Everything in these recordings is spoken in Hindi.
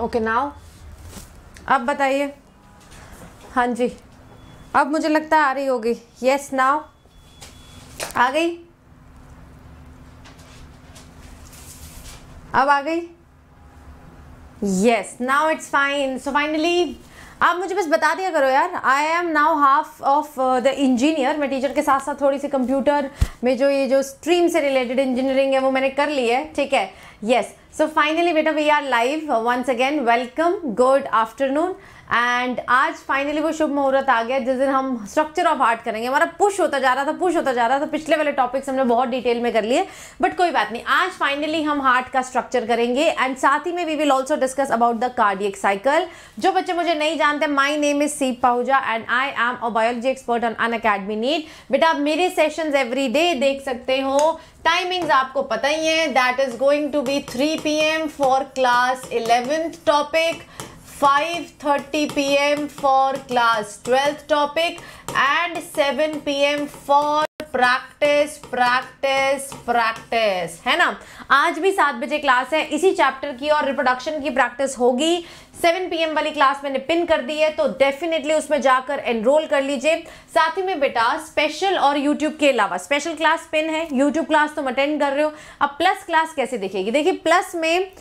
ओके नाउ अब बताइए हाँ जी अब मुझे लगता है आ रही होगी यस नाउ आ गई अब आ गई yes now it's fine so finally आप मुझे बस बता दिया करो यार I am now half of the engineer मैं टीचर के साथ साथ थोड़ी सी कंप्यूटर में जो ये जो स्ट्रीम से रिलेटेड इंजीनियरिंग है वो मैंने कर ली है ठीक है yes yes. So finally, beta, we are live once again. Welcome. Good afternoon. And आज फाइनली वो शुभ मुहूर्त आ गया जिस दिन हम स्ट्रक्चर ऑफ आर्ट करेंगे हमारा पुश होता जा रहा था पुश होता जा रहा था पिछले वाले टॉपिक्स हमने बहुत डिटेल में कर लिए बट कोई बात नहीं आज फाइनली हम हार्ट का स्ट्रक्चर करेंगे एंड साथ ही में we will also discuss about the cardiac cycle जो बच्चे मुझे नहीं जानते my name is Seep Pahuja and I am a biology expert on Unacademy NEET बेटा आप मेरे सेशन एवरी डे देख सकते हो टाइमिंग्स आपको पता ही है that is going to be three P M for class eleventh topic 5:30 pm for class 12th topic and 7 pm for practice practice practice है ना आज भी सात बजे क्लास है इसी चैप्टर की और रिप्रोडक्शन की प्रैक्टिस होगी 7 पीएम वाली क्लास मैंने पिन कर दी है तो डेफिनेटली उसमें जाकर एनरोल कर लीजिए साथ ही में बेटा स्पेशल और यूट्यूब के अलावा स्पेशल क्लास पिन है यूट्यूब क्लास तुम अटेंड कर रहे हो अब प्लस क्लास कैसे दिखेगी देखिए प्लस में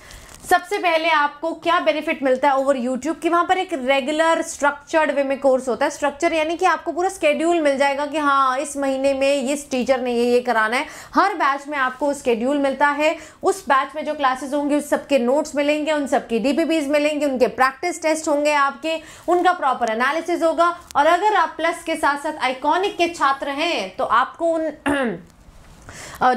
सबसे पहले आपको क्या बेनिफिट मिलता है ओवर यूट्यूब कि वहाँ पर एक रेगुलर स्ट्रक्चर्ड वे में कोर्स होता है स्ट्रक्चर यानी कि आपको पूरा स्केड्यूल मिल जाएगा कि हाँ इस महीने में इस टीचर ने ये ये कराना है हर बैच में आपको स्केड्यूल मिलता है उस बैच में जो क्लासेस होंगी उस सबके नोट्स मिलेंगे उन सबकी डी मिलेंगे उनके प्रैक्टिस टेस्ट होंगे आपके उनका प्रॉपर एनालिसिस होगा और अगर आप प्लस के साथ साथ आइकॉनिक के छात्र हैं तो आपको उन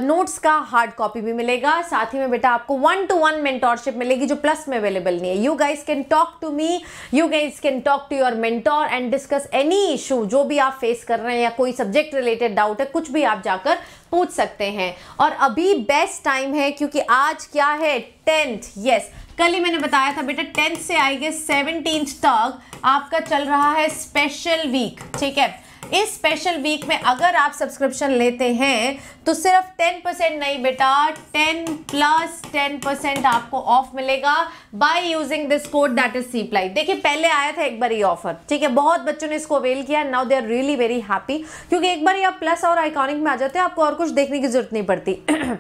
नोट्स का हार्ड कॉपी भी मिलेगा साथ ही में बेटा आपको वन टू वन मेंटोरशिप मिलेगी जो प्लस में अवेलेबल नहीं है you guys can talk to me you guys can talk to your mentor and discuss any issue जो भी आप फेस कर रहे हैं या कोई सब्जेक्ट रिलेटेड डाउट है कुछ भी आप जाकर पूछ सकते हैं और अभी बेस्ट टाइम है क्योंकि आज क्या है टेंथ यस कल ही मैंने बताया था बेटा टेंथ से आएगी सेवनटीन तक आपका चल रहा है स्पेशल वीक ठीक है इस स्पेशल वीक में अगर आप सब्सक्रिप्शन लेते हैं तो सिर्फ टेन परसेंट नहीं बेटा टेन प्लस टेन परसेंट आपको ऑफ मिलेगा by using this code that is C ply देखिए पहले आया था एक बार ये ऑफर ठीक है बहुत बच्चों ने इसको अवेल किया now they are really very happy क्योंकि एक बार ये आप प्लस और आइकॉनिक में आ जाते हैं आपको और कुछ देखने की जरूरत नहीं पड़ती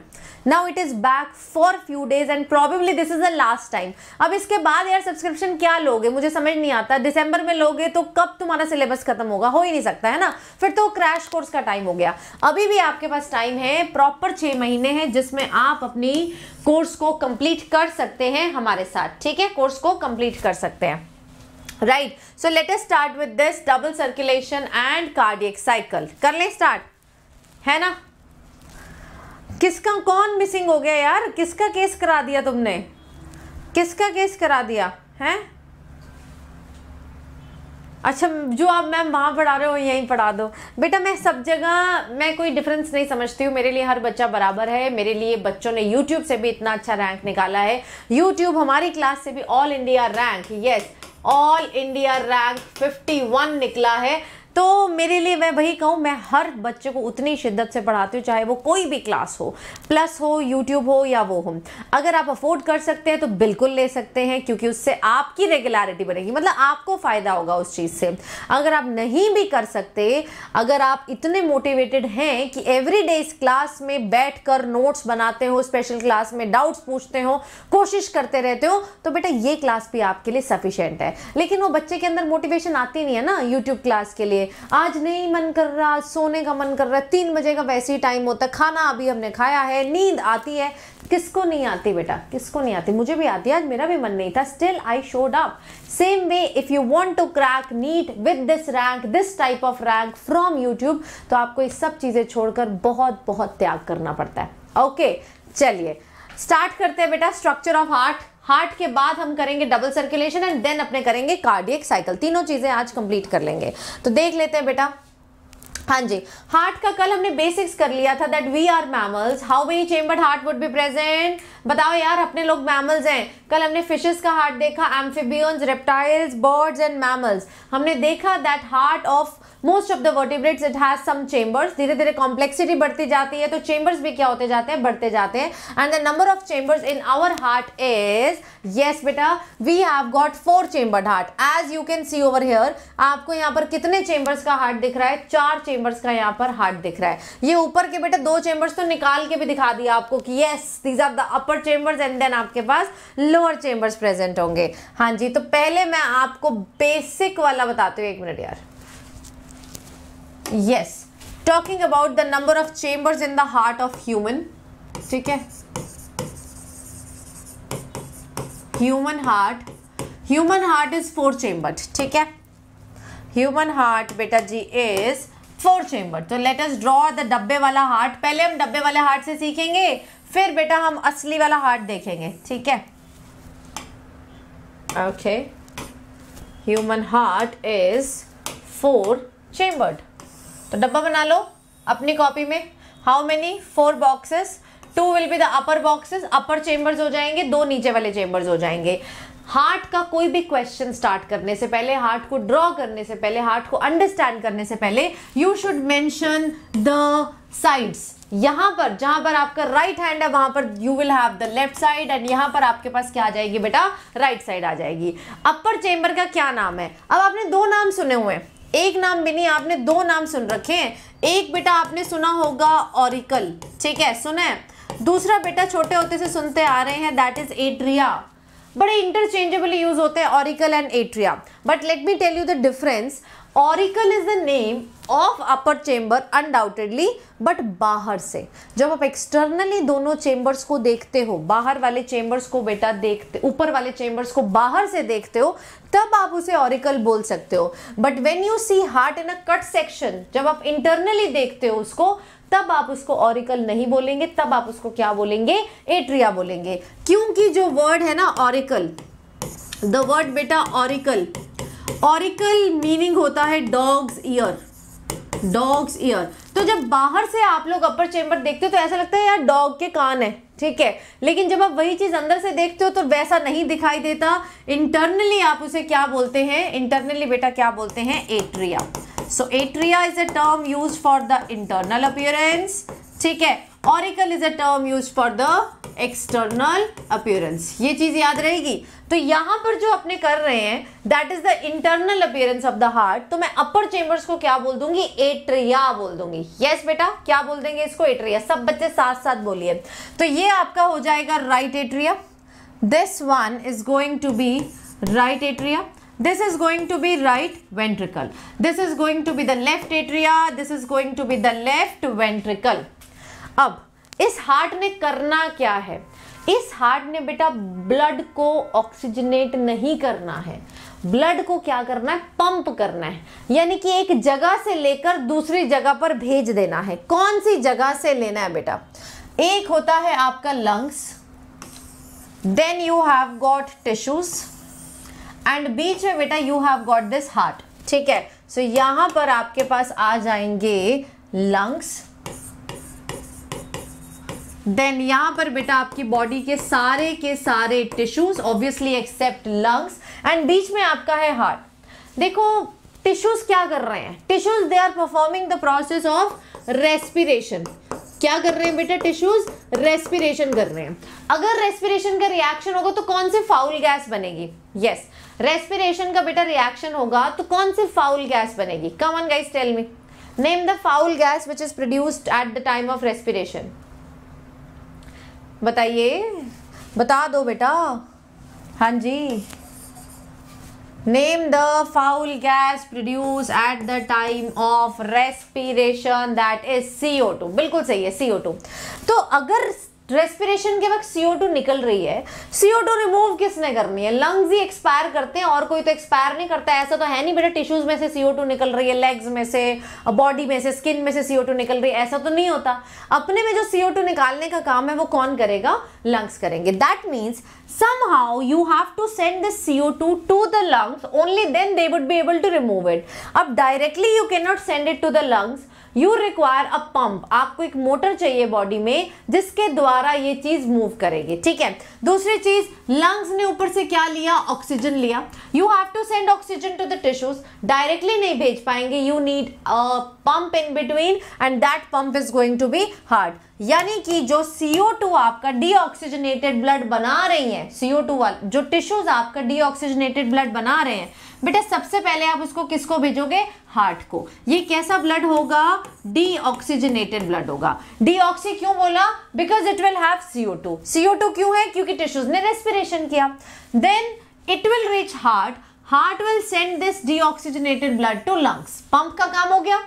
now it is back for few days and probably this is the last time अब इसके बाद यार सब्सक्रिप्शन क्या लोगे मुझे समझ नहीं आता दिसंबर में लोगे तो कब तुम्हारा सिलेबस खत्म होगा हो ही नहीं सकता है ना फिर तो क्रैश कोर्स का टाइम हो गया अभी भी आपके पास टाइम है प्रॉपर छह महीने हैं जिसमें आप अपनी कोर्स को कंप्लीट कर सकते हैं हमारे साथ ठीक है कोर्स को कंप्लीट कर सकते हैं right so let's start with this double circulation and cardiac cycle कर ले स्टार्ट है ना किसका कौन मिसिंग हो गया यार किसका केस करा दिया तुमने किसका केस करा दिया हैं अच्छा जो आप मैम वहाँ पढ़ा रहे हो यहीं पढ़ा दो बेटा मैं सब जगह मैं कोई डिफरेंस नहीं समझती हूँ मेरे लिए हर बच्चा बराबर है मेरे लिए बच्चों ने यूट्यूब से भी इतना अच्छा रैंक निकाला है यूट्यूब हमारी क्लास से भी all India rank yes all India rank 51 निकला है तो मेरे लिए मैं वही कहूँ मैं हर बच्चे को उतनी शिद्दत से पढ़ाती हूँ चाहे वो कोई भी क्लास हो प्लस हो यूट्यूब हो या वो हो अगर आप अफोर्ड कर सकते हैं तो बिल्कुल ले सकते हैं क्योंकि उससे आपकी रेगुलरिटी बनेगी मतलब आपको फ़ायदा होगा उस चीज़ से अगर आप नहीं भी कर सकते अगर आप इतने मोटिवेटेड हैं कि एवरी डे इस क्लास में बैठ कर नोट्स बनाते हो स्पेशल क्लास में डाउट्स पूछते हो कोशिश करते रहते हो तो बेटा ये क्लास भी आपके लिए सफिशेंट है लेकिन वो बच्चे के अंदर मोटिवेशन आती नहीं है ना यूट्यूब क्लास के लिए आज नहीं मन कर रहा आज सोने का मन कर रहा है तीन बजे का वैसे ही टाइम होता है खाना अभी हमने खाया है नींद आती है किसको नहीं आती बेटा किसको नहीं आती मुझे भी आती आज मेरा भी मन नहीं था still I showed up same way if you want to crack NEET with this rank this type of rank from YouTube तो आपको ये सब चीज़ें छोड़कर बहुत बहुत त्याग करना पड़ता है ओके okay, चलिए स्टार्ट करते हैं बेटा स्ट्रक्चर ऑफ हार्ट हार्ट के बाद हम करेंगे डबल सर्कुलेशन एंड देन अपने करेंगे कार्डियक साइकिल तीनों चीज़ें आज कंप्लीट कर लेंगे तो देख लेते हैं बेटा हाँ जी हार्ट का कल हमने बेसिक्स कर लिया था that we are mammals how many chamber heart would be present बताओ यार अपने लोग मैमल्स हैं कल हमने फिशेस का हार्ट देखा amphibians reptiles birds and mammals हमने देखा that heart of most of the vertebrates it has some chambers धीरे धीरे कॉम्प्लेक्सिटी बढ़ती जाती है तो चेंबर्स भी क्या होते जाते हैं बढ़ते जाते हैं and the number of chambers in our heart is yes बेटा we have got four chambered heart as you can see over here आपको यहाँ पर कितने चेंबर्स का हार्ट दिख रहा है चार चेंबर्स का यहाँ पर हार्ट दिख रहा है ये ऊपर के बेटा दो चेंबर्स तो निकाल के भी दिखा दिया आपको कि yes these are the upper chambers and then आपके पास लोअर चेंबर्स प्रेजेंट होंगे हाँ जी तो पहले मैं आपको बेसिक वाला बताती हूँ एक मिनट यार yes talking about the number of chambers in the heart of human ठीक है human heart human heart is four chambered ठीक है ह्यूमन हार्ट बेटा जी इज फोर चेंबर्ड तो लेट अस ड्रॉ द डब्बे वाला हार्ट पहले हम डब्बे वाले हार्ट से सीखेंगे फिर बेटा हम असली वाला हार्ट देखेंगे ठीक है okay human heart is four chambered तो डब्बा बना लो अपनी कॉपी में how many four boxes two will be the upper boxes upper chambers हो जाएंगे दो नीचे वाले चेंबर्स हो जाएंगे हार्ट का कोई भी क्वेश्चन स्टार्ट करने से पहले हार्ट को ड्रॉ करने से पहले हार्ट को अंडरस्टैंड करने से पहले you should mention the sides यहां पर जहां पर आपका राइट हैंड है वहां पर you will have the left side and यहां पर आपके पास क्या आ जाएगी बेटा राइट right साइड आ जाएगी अपर चेंबर का क्या नाम है अब आपने दो नाम सुने हुए हैं एक नाम भी नहीं आपने दो नाम सुन रखे हैं एक बेटा आपने सुना होगा ऑरिकल ठीक है सुना है दूसरा बेटा छोटे होते से सुनते आ रहे हैं दैट इज एट्रिया बड़े इंटरचेंजेबली यूज होते हैं auricle and atria but let me tell you the difference auricle is the name of upper chamber undoubtedly but बाहर से जब आप एक्सटर्नली दोनों चेंबर्स को देखते हो बाहर वाले चेंबर्स को बेटा देखते ऊपर वाले चेंबर्स को बाहर से देखते हो तब आप उसे ऑरिकल बोल सकते हो but when you see heart in a cut section जब आप इंटरनली देखते हो उसको तब आप उसको ऑरिकल नहीं बोलेंगे तब आप उसको क्या बोलेंगे एट्रिया बोलेंगे क्योंकि जो वर्ड है ना ऑरिकल द वर्ड बेटा ऑरिकल ऑरिकल मीनिंग होता है डॉग्स ईयर डॉग्स ईयर तो जब बाहर से आप लोग अपर चेंबर देखते हो तो ऐसा लगता है यार डॉग के कान है ठीक है लेकिन जब आप वही चीज़ अंदर से देखते हो तो वैसा नहीं दिखाई देता इंटरनली आप उसे क्या बोलते हैं इंटरनली बेटा क्या बोलते हैं atria so atria is a term use for the internal appearance ठीक है auricle is a term use for the external appearance ये चीज याद रहेगी तो यहां पर जो अपने कर रहे हैं that is the internal appearance of the heart तो मैं अपर चेम्बर्स को क्या बोल दूंगी एट्रिया बोल दूंगी यस yes, बेटा क्या बोल देंगे इसको एट्रिया सब बच्चे साथ साथ बोलिए तो ये आपका हो जाएगा right atria this one is going to be right atria this is going to be right ventricle this is going to be the left atria this is going to be the left ventricle अब इस हार्ट ने करना क्या है इस हार्ट ने बेटा ब्लड को ऑक्सीजनेट नहीं करना है ब्लड को क्या करना है पंप करना है यानी कि एक जगह से लेकर दूसरी जगह पर भेज देना है कौन सी जगह से लेना है बेटा एक होता है आपका lungs then you have got tissues and बीच में बेटा you have got this heart ठीक है सो so, यहां पर आपके पास आ जाएंगे लंग्स देन यहाँ पर बेटा आपकी बॉडी के सारे के सारे tissues obviously except lungs and बीच में आपका है हार्ट देखो टिश्यूज क्या कर रहे हैं tissues they are performing the process of respiration क्या कर रहे हैं बेटा टिश्यूज रेस्पिरेशन कर रहे हैं अगर रेस्पिरेशन का रिएक्शन होगा तो कौन सी फाउल गैस बनेगी यस yes. रेस्पिरेशन का बेटा रिएक्शन होगा तो कौन सी फाउल गैस बनेगी come on guys tell me name the foul gas which is produced at the time of respiration बताइए बता दो बेटा हाँ जी name the foul gas produce at the time of respiration that is C O two बिल्कुल सही है सी ओ टू तो अगर रेस्पिरेशन के वक्त टू निकल रही है टू रिमूव किसने करनी है लंग्स ही एक्सपायर करते हैं और कोई तो एक्सपायर नहीं करता ऐसा तो है नहीं बेटा टिश्यूज में से टू निकल रही है लेग्स में से बॉडी में से स्किन में से टू निकल रही है ऐसा तो नहीं होता अपने में जो टू निकालने का काम है वो कौन करेगा लंग्स करेंगे that means somehow you have to send the CO two to the lungs only then they would be able to remove it अब directly you can not send it to the lungs you require a pump आपको एक मोटर चाहिए बॉडी में जिसके द्वारा ये चीज मूव करेगी ठीक है दूसरी चीज लंग्स ने ऊपर से क्या लिया ऑक्सीजन लिया you have to send oxygen to the tissues directly नहीं भेज पाएंगे you need a pump in between and that pump is going to be heart यानी कि जो CO2 आपका डीऑक्सीजनेटेड ब्लड बना रही है CO2 वाला जो टिश्यूज आपका डीऑक्सीजनेटेड ब्लड बना रहे हैं बेटा सबसे पहले आप उसको किसको भेजोगे हार्ट को ये कैसा ब्लड होगा डी ऑक्सीजनेटेड ब्लड होगा डी ऑक्सी क्यों बोला because it will have CO two CO two क्यों है क्योंकि टिश्यूज ने रेस्पिरेशन किया then it will reach heart heart will send this deoxygenated blood to lungs pump का काम हो गया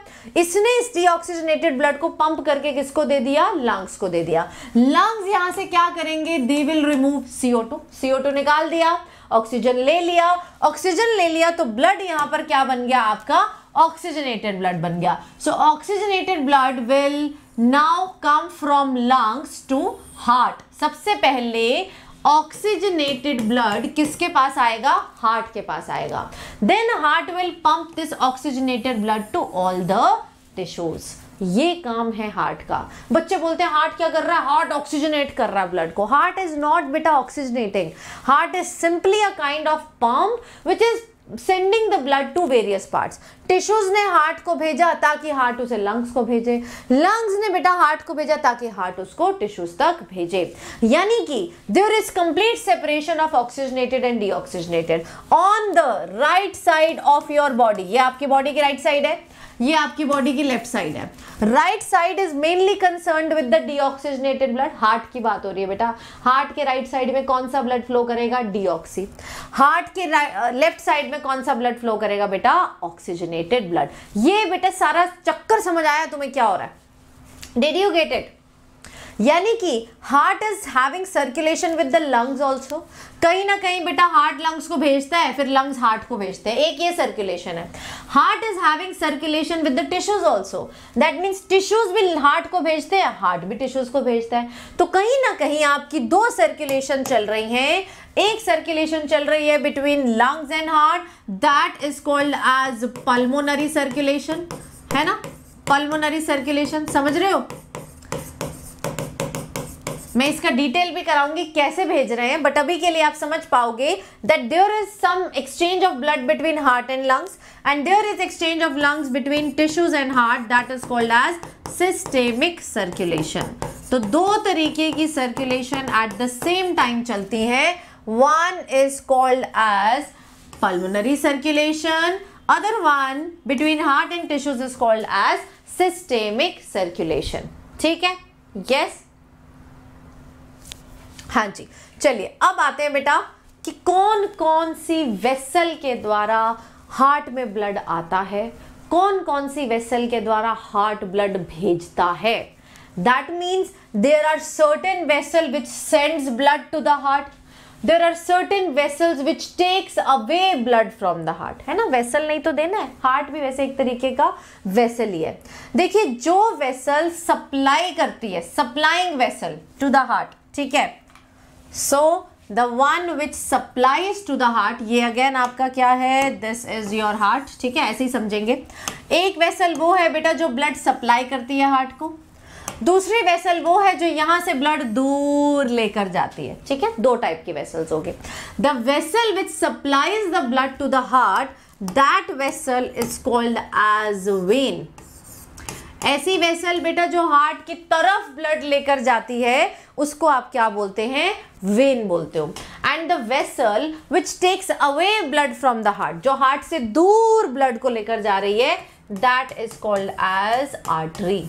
इसने इस डीऑक्सीजनेटेड ब्लड को पंप करके किसको दे दिया लंग्स को दे दिया लंग्स यहां से क्या करेंगे they will remove CO two CO two निकाल दिया ऑक्सीजन ले लिया ऑक्सीजन ले लिया तो ब्लड यहां पर क्या बन गया आपका ऑक्सीजनेटेड ब्लड बन गया so oxygenated blood will now come from lungs to heart सबसे पहले ऑक्सीजनेटेड ब्लड किसके पास आएगा हार्ट के पास आएगा then heart will pump this oxygenated blood to all the tissues ये काम है हार्ट का बच्चे बोलते हैं हार्ट क्या कर रहा है हार्ट ऑक्सीजनेट कर रहा है ब्लड को हार्ट इज नॉट बेटा oxygenating heart is simply a kind of pump which is sending the blood to various part tissues ने हार्ट को भेजा ताकि हार्ट उसे लंग्स को भेजे लंग्स ने बेटा हार्ट को भेजा ताकि हार्ट उसको टिश्यूज तक भेजे यानी कि there is complete separation of oxygenated and deoxygenated on the right side of your body ये आपकी बॉडी की राइट right साइड है ये आपकी बॉडी की लेफ्ट साइड है right side is mainly concern with the deoxygenated blood heart की बात हो रही है बेटा हार्ट के राइट right साइड में कौन सा ब्लड फ्लो करेगा डीऑक्सी हार्ट के लेफ्ट साइड में कौन सा ब्लड फ्लो करेगा बेटा ऑक्सीजनेटेड ब्लड ये बेटा सारा चक्कर समझ आया तुम्हें क्या हो रहा है डेडियोगेटेड यानी कि heart is having circulation with the lungs also कहीं ना कहीं बेटा हार्ट लंग्स को भेजता है फिर लंग्स हार्ट को भेजते हैं एक ये सर्कुलेशन है heart is having circulation with the tissues also that means tissues भी हार्ट को भेजते हैं हार्ट भी टिश्यूज को भेजता है तो कहीं ना कहीं आपकी दो सर्कुलेशन चल रही हैं एक सर्कुलेशन चल रही है between lungs and heart that is called as pulmonary circulation है ना पल्मोनरी सर्कुलेशन समझ रहे हो मैं इसका डिटेल भी कराऊंगी कैसे भेज रहे हैं बट अभी के लिए आप समझ पाओगे that there is some exchange of blood between heart and lungs and there is exchange of lungs between tissues and heart that is called as systemic circulation तो दो तरीके की circulation at the same time चलती है one is called as pulmonary circulation other one between heart and tissues is called as systemic circulation ठीक है yes हाँ जी चलिए अब आते हैं बेटा कि कौन कौन सी वेसल के द्वारा हार्ट में ब्लड आता है कौन कौन सी वेसल के द्वारा हार्ट ब्लड भेजता है that means there are certain vessel which sends blood to the heart there are certain vessels which takes away blood from the heart है ना वेसल नहीं तो देना है हार्ट भी वैसे एक तरीके का वेसल ही है देखिए जो वेसल सप्लाई करती है supplying vessel to the heart ठीक है so the one which supplies to the heart ये अगेन आपका क्या है दिस इज योर हार्ट ठीक है ऐसे ही समझेंगे एक वेसल वो है बेटा जो ब्लड सप्लाई करती है हार्ट को दूसरी वेसल वो है जो यहां से ब्लड दूर लेकर जाती है ठीक है दो टाइप की वेसल्स हो गए the vessel which supplies the blood to the heart that vessel is called as vein ऐसी वेसल बेटा जो हार्ट की तरफ ब्लड लेकर जाती है उसको आप क्या बोलते हैं वेन बोलते हो and the vessel which takes away blood from the heart जो हार्ट से दूर ब्लड को लेकर जा रही है that is called as artery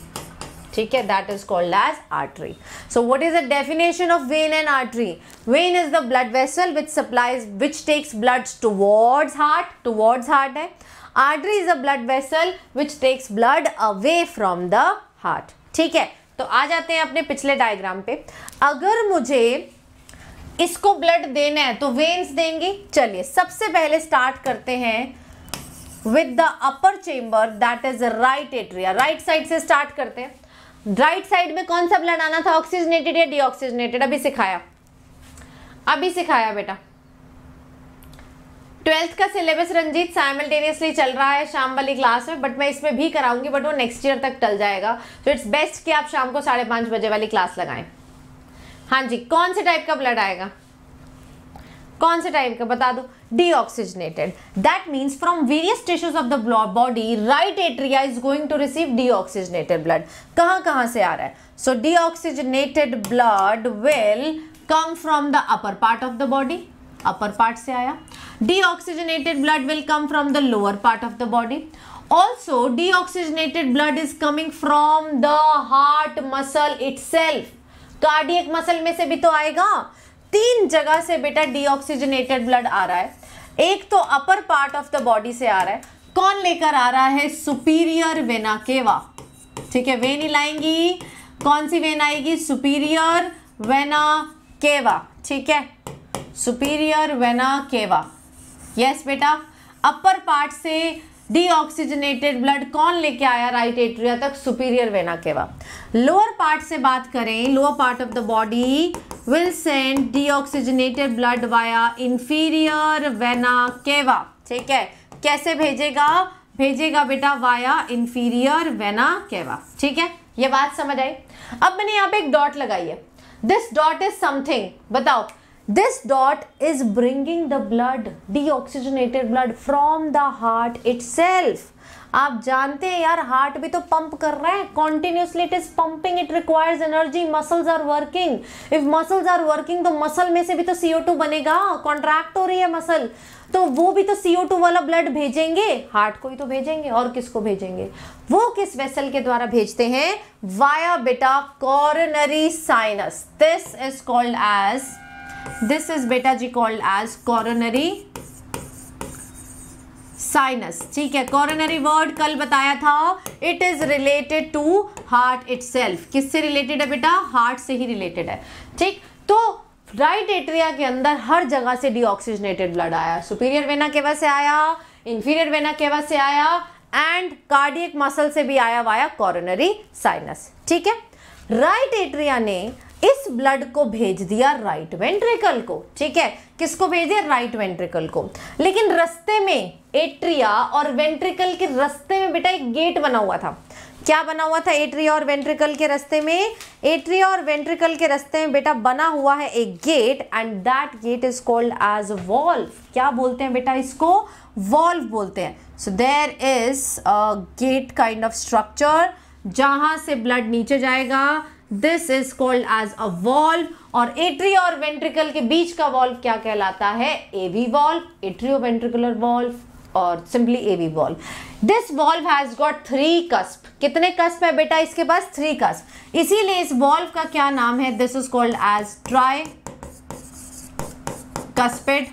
ठीक है that is called as artery so what is the definition of vein and artery vein is the blood vessel which supplies which takes blood towards heart towards heart है artery is a blood vessel which takes blood away from the heart ठीक है तो आ जाते हैं अपने पिछले डायग्राम पे अगर मुझे इसको ब्लड देना है तो वेन्स देंगे चलिए सबसे पहले स्टार्ट करते हैं with the upper chamber that is right atria right side से स्टार्ट करते हैं राइट साइड में कौन सा ब्लड आना था ऑक्सीजनेटेड या डीऑक्सीजनेटेड अभी सिखाया अभी सिखाया बेटा ट्वेल्थ का सिलेबस रंजीत साइमल्टेनियसली चल रहा है शाम वाली क्लास में बट मैं इसमें भी कराऊंगी बट वो नेक्स्ट ईयर तक टल जाएगा सो इट्स बेस्ट कि आप शाम को साढ़े पाँच बजे वाली क्लास लगाएं हाँ जी कौन से टाइप का ब्लड आएगा कौन से टाइप का बता दो deoxygenated that means from various tissues of the body right atria is going to receive deoxygenated blood कहाँ कहाँ से आ रहा है so deoxygenated blood will come from the upper part of the body upper part से आया deoxygenated blood will come from the lower part of the body also blood is coming from the heart muscle itself cardiac muscle में से भी तो आएगा तीन जगह से बेटा डीऑक्सीजनेटेड ब्लड आ रहा है एक तो upper part of the body से आ रहा है कौन लेकर आ रहा है सुपीरियर वेना केवा ठीक है वेन लाएंगी कौन सी वेन आएगी सुपीरियर वेना केवा ठीक है सुपीरियर वेना केवा यस बेटा अपर पार्ट से डीऑक्सीजनेटेड ब्लड कौन लेके आया राइट एट्रिया तक superior vena cava lower part से बात करें lower part of the body will send deoxygenated blood via inferior vena cava ठीक है कैसे भेजेगा भेजेगा बेटा वाया इंफीरियर वेना केवा ठीक है ये बात समझ आई अब मैंने यहाँ पे एक डॉट लगाई है दिस डॉट इज समथिंग बताओ this dot is bringing the blood deoxygenated blood from the heart itself आप जानते हैं यार हार्ट भी तो पंप कर रहा है continuously it is pumping it requires energy muscles are working if muscles are working तो मसल में से भी तो सीओ टू बनेगा कॉन्ट्रैक्ट हो रही है मसल तो वो भी तो सीओ टू वाला ब्लड भेजेंगे हार्ट को ही तो भेजेंगे और किसको भेजेंगे वो किस वेसल के द्वारा भेजते हैं वाया बेटा coronary sinus this is called as this is बेटा जी कॉल्ड एज coronary साइनस ठीक है कॉरोनरी वर्ड कल बताया था it is related to heart it किससे रिलेटेड है बेटा हार्ट से ही रिलेटेड है ठीक तो राइट एट्रिया के अंदर हर जगह से डिऑक्सीजनेटेड ब्लड आया सुपीरियर वेना केवा से आया इंफीरियर वेना केवा से आया एंड कार्डियक मसल से भी आया वाया कॉरोनरी साइनस ठीक है राइट right एट्रिया ने इस ब्लड को भेज दिया राइट वेंट्रिकल को ठीक है किसको भेज दिया राइट वेंट्रिकल को लेकिन रस्ते में एट्रिया और वेंट्रिकल के रस्ते में बेटा एक गेट बना हुआ था क्या बना हुआ था एट्रिया और वेंट्रिकल के रस्ते में एट्रिया और वेंट्रिकल के रस्ते में बेटा बना हुआ है एक gate and that gate is called as valve क्या बोलते हैं बेटा इसको वॉल्व बोलते हैं so there is a gate kind of structure जहां से ब्लड नीचे जाएगा this is called as a valve और एट्री और वेंट्रिकल के बीच का वॉल्व क्या कहलाता है एवी वॉल्व वेंट्रिकुलर वॉल्व और simply AV valve this valve has got three cusp कितने कस्प है बेटा इसके पास थ्री कस्प इसीलिए इस वॉल्व का क्या नाम है this is called as tricuspid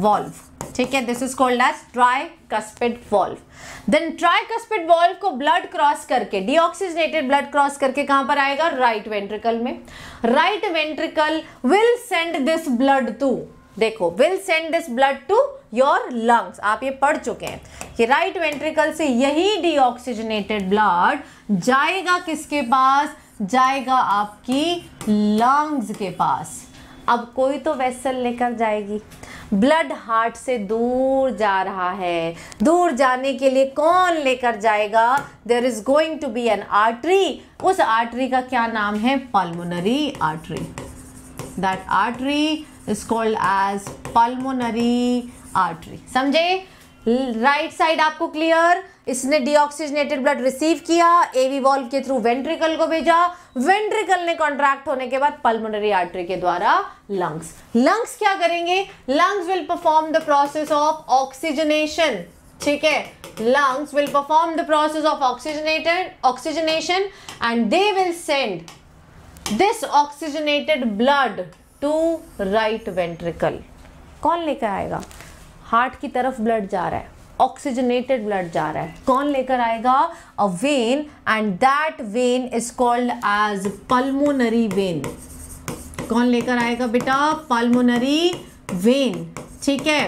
valve ठीक है this is called as tricuspid valve then tricuspid valve को ब्लड क्रॉस करके डिऑक्सीजनेटेड ब्लड क्रॉस करके कहां पर आएगा राइट right वेंट्रिकल में right ventricle will send this blood to देखो will send this blood to your lungs आप ये पढ़ चुके हैं कि राइट right वेंट्रिकल से यही डिऑक्सीजनेटेड ब्लड जाएगा किसके पास जाएगा आपकी लंग्स के पास अब कोई तो वेसल लेकर जाएगी ब्लड हार्ट से दूर जा रहा है दूर जाने के लिए कौन लेकर जाएगा there is going to be an artery उस आर्टरी का क्या नाम है pulmonary artery that artery is called as pulmonary artery समझे राइट साइड आपको क्लियर इसने डीऑक्सीजनेटेड ब्लड रिसीव किया एवी वॉल्व के थ्रू वेंट्रिकल को भेजा वेंट्रिकल ने कॉन्ट्रैक्ट होने के बाद पल्मोनरी आर्टरी के द्वारा लंग्स लंग्स क्या करेंगे lungs will perform the process of oxygenation ठीक है lungs will perform the process of oxygenated oxygenation and they will send this oxygenated blood to right ventricle कौन लेकर आएगा हार्ट की तरफ ब्लड जा रहा है ऑक्सीजनेटेड ब्लड जा रहा है कौन लेकर आएगा a vein and that vein is called as pulmonary vein कौन लेकर आएगा बेटा पल्मोनरी वेन ठीक है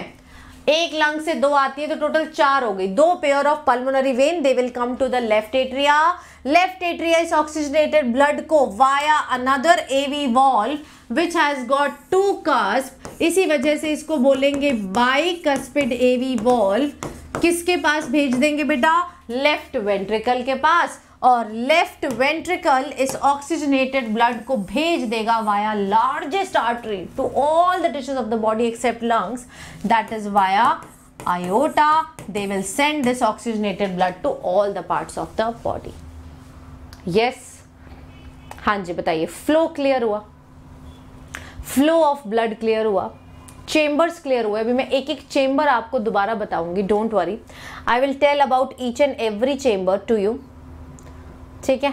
एक लंग से दो आती है तो टोटल चार हो गई दो pair of pulmonary vein they will come to the left atria left atria is oxygenated blood को via another AV valve which has got two cusp इसी वजह से इसको बोलेंगे बाई कस्पिड एवी वॉल्व किसके पास भेज देंगे बेटा लेफ्ट वेंट्रिकल के पास और लेफ्ट वेंट्रिकल इस ऑक्सीजनेटेड ब्लड को भेज देगा via largest artery to all the tissues of the body except lungs that is via aorta they will send this oxygenated blood to all the parts of the body yes हाँ जी बताइए फ्लो क्लियर हुआ फ्लो ऑफ ब्लड क्लियर हुआ चेंबर्स क्लियर हुए अभी मैं एक एक चेंबर आपको दोबारा बताऊंगी don't worry I will tell about each and every chamber to you ठीक है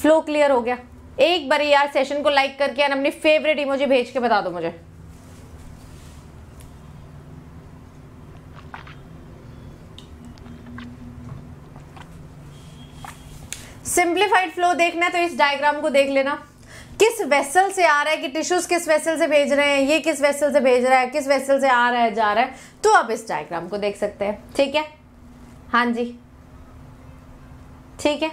फ्लो क्लियर हो गया एक बार यार सेशन को लाइक करके एंड अपनी फेवरेट इमोजी भेज के बता दो मुझे सिंप्लीफाइड फ्लो देखना है तो इस डायग्राम को देख लेना किस वेसल से आ रहा है कि टिश्यूज किस वेसल से भेज रहे हैं ये किस वेसल से भेज रहा है किस वेसल से आ रहा है जा रहा है तो आप इस डायग्राम को देख सकते हैं ठीक है हाँ जी ठीक है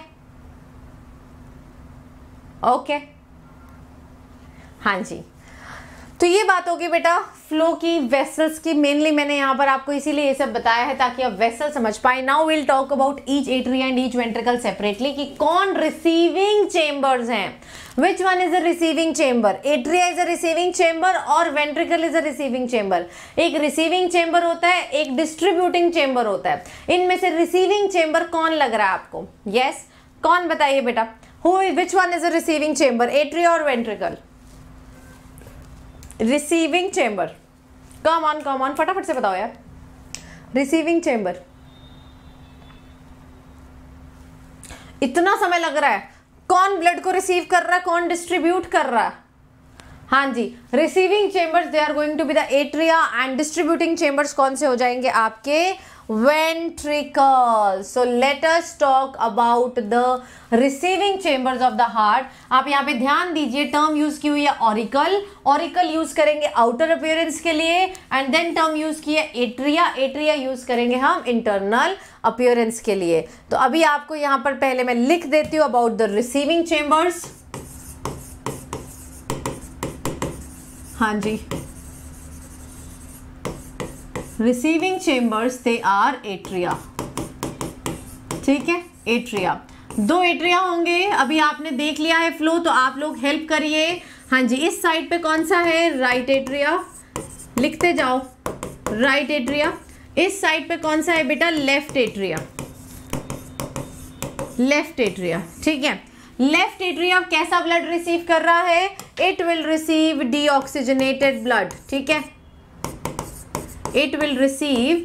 ओके हाँ जी तो ये बात होगी बेटा फ्लो की वेसल्स की मेनली मैंने यहाँ पर आपको इसीलिए ये सब बताया है ताकि आप वेसल समझ पाए now will talk about each atrium and each ventricle separately कि कौन रिसीविंग चेंबर्स हैं which one is a receiving chamber atria is a receiving chamber और ventricle is a receiving chamber एक receiving chamber होता है एक distributing chamber होता है इनमें से receiving chamber कौन लग रहा है आपको yes कौन बताइए बेटा who which one is a receiving chamber atria or ventricle receiving chamber come on come on फटाफट से बताओ यार रिसीविंग चेंबर इतना समय लग रहा है कौन ब्लड को रिसीव कर रहा है कौन डिस्ट्रीब्यूट कर रहा है हाँ जी receiving chambers they are going to be the atria and distributing chambers कौन से हो जाएंगे आपके ventricle so let us talk about the receiving chambers of the heart आप यहाँ पे ध्यान दीजिए टर्म यूज की हुई है ऑरिकल ऑरिकल यूज करेंगे आउटर अपियरेंस के लिए एंड देन टर्म यूज की है एट्रिया एट्रिया यूज करेंगे हम इंटरनल अपियरेंस के लिए तो अभी आपको यहां पर पहले मैं लिख देती हूं अबाउट द रिसीविंग चेंबर्स हाँ जी receiving chambers they are atria ठीक है एट्रिया दो एट्रिया होंगे अभी आपने देख लिया है फ्लो तो आप लोग हेल्प करिए हाँ जी इस साइड पे कौन सा है राइट एट्रिया लिखते जाओ राइट एट्रिया इस साइड पे कौन सा है बेटा लेफ्ट एट्रिया लेफ्ट एट्रिया ठीक है लेफ्ट एट्रिया कैसा ब्लड रिसीव कर रहा है it will receive deoxygenated blood ठीक है it will receive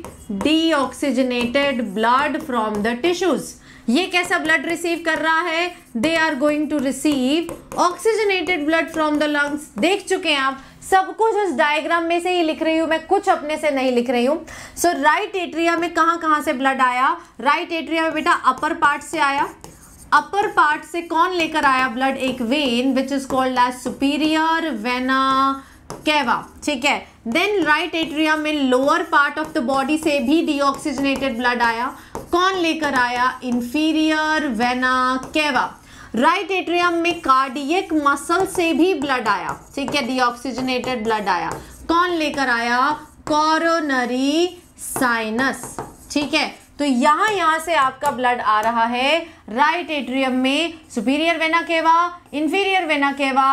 deoxygenated blood from the tissues ये कैसा ब्लड रिसीव कर रहा है they are going to receive oxygenated blood from the lungs देख चुके हैं आप सब कुछ उस डायग्राम में से ही लिख रही हूँ मैं कुछ अपने से नहीं लिख रही हूँ सो राइट एट्रिया में कहाँ कहाँ से ब्लड आया राइट right एट्रिया में बेटा अपर पार्ट से आया अपर पार्ट से कौन लेकर आया ब्लड एक vein which is called as superior vena cava ठीक है देन राइट एट्रिया में lower part of the body से भी डीऑक्सीजनेटेड ब्लड आया कौन लेकर आया inferior vena cava right right atrium में कार्डियक मसल से भी ब्लड आया ठीक है डीऑक्सीजनेटेड ब्लड आया कौन लेकर आया कॉरोनरी साइनस ठीक है तो यहां यहां से आपका ब्लड आ रहा है राइट एट्रियम में superior vena cava inferior vena cava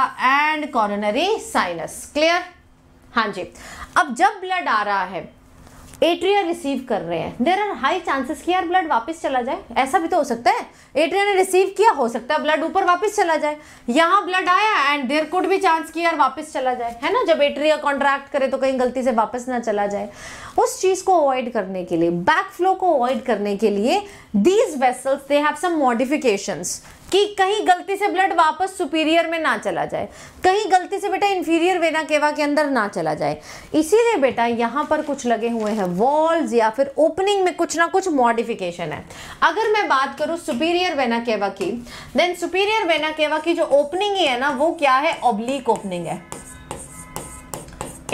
and coronary sinus clear हाँ जी अब जब ब्लड आ रहा है एट्रिया रिसीव कर रहे हैं देर आर हाई चांसेस कि यार ब्लड वापस चला जाए ऐसा भी तो हो सकता है एट्रिया ने रिसीव किया हो सकता है ब्लड ऊपर वापस चला जाए यहाँ ब्लड आया एंड देर कुड भी चांस कि यार वापस चला जाए है ना जब एट्रिया कॉन्ट्रैक्ट करे तो कहीं गलती से वापस ना चला जाए उस चीज़ को अवॉइड करने के लिए बैक फ्लो को अवॉइड करने के लिए these vessels they have some modifications कि कहीं गलती से ब्लड वापस सुपीरियर में ना चला जाए कहीं गलती से बेटा इन्फीरियर वेना केवा के अंदर ना चला जाए इसीलिए बेटा यहाँ पर कुछ लगे हुए हैं वॉल्स या फिर ओपनिंग में कुछ ना कुछ मॉडिफिकेशन है अगर मैं बात करूँ सुपीरियर वेना केवा की देन सुपीरियर वेना केवा की जो ओपनिंग ही है ना वो क्या है ओब्लिक ओपनिंग है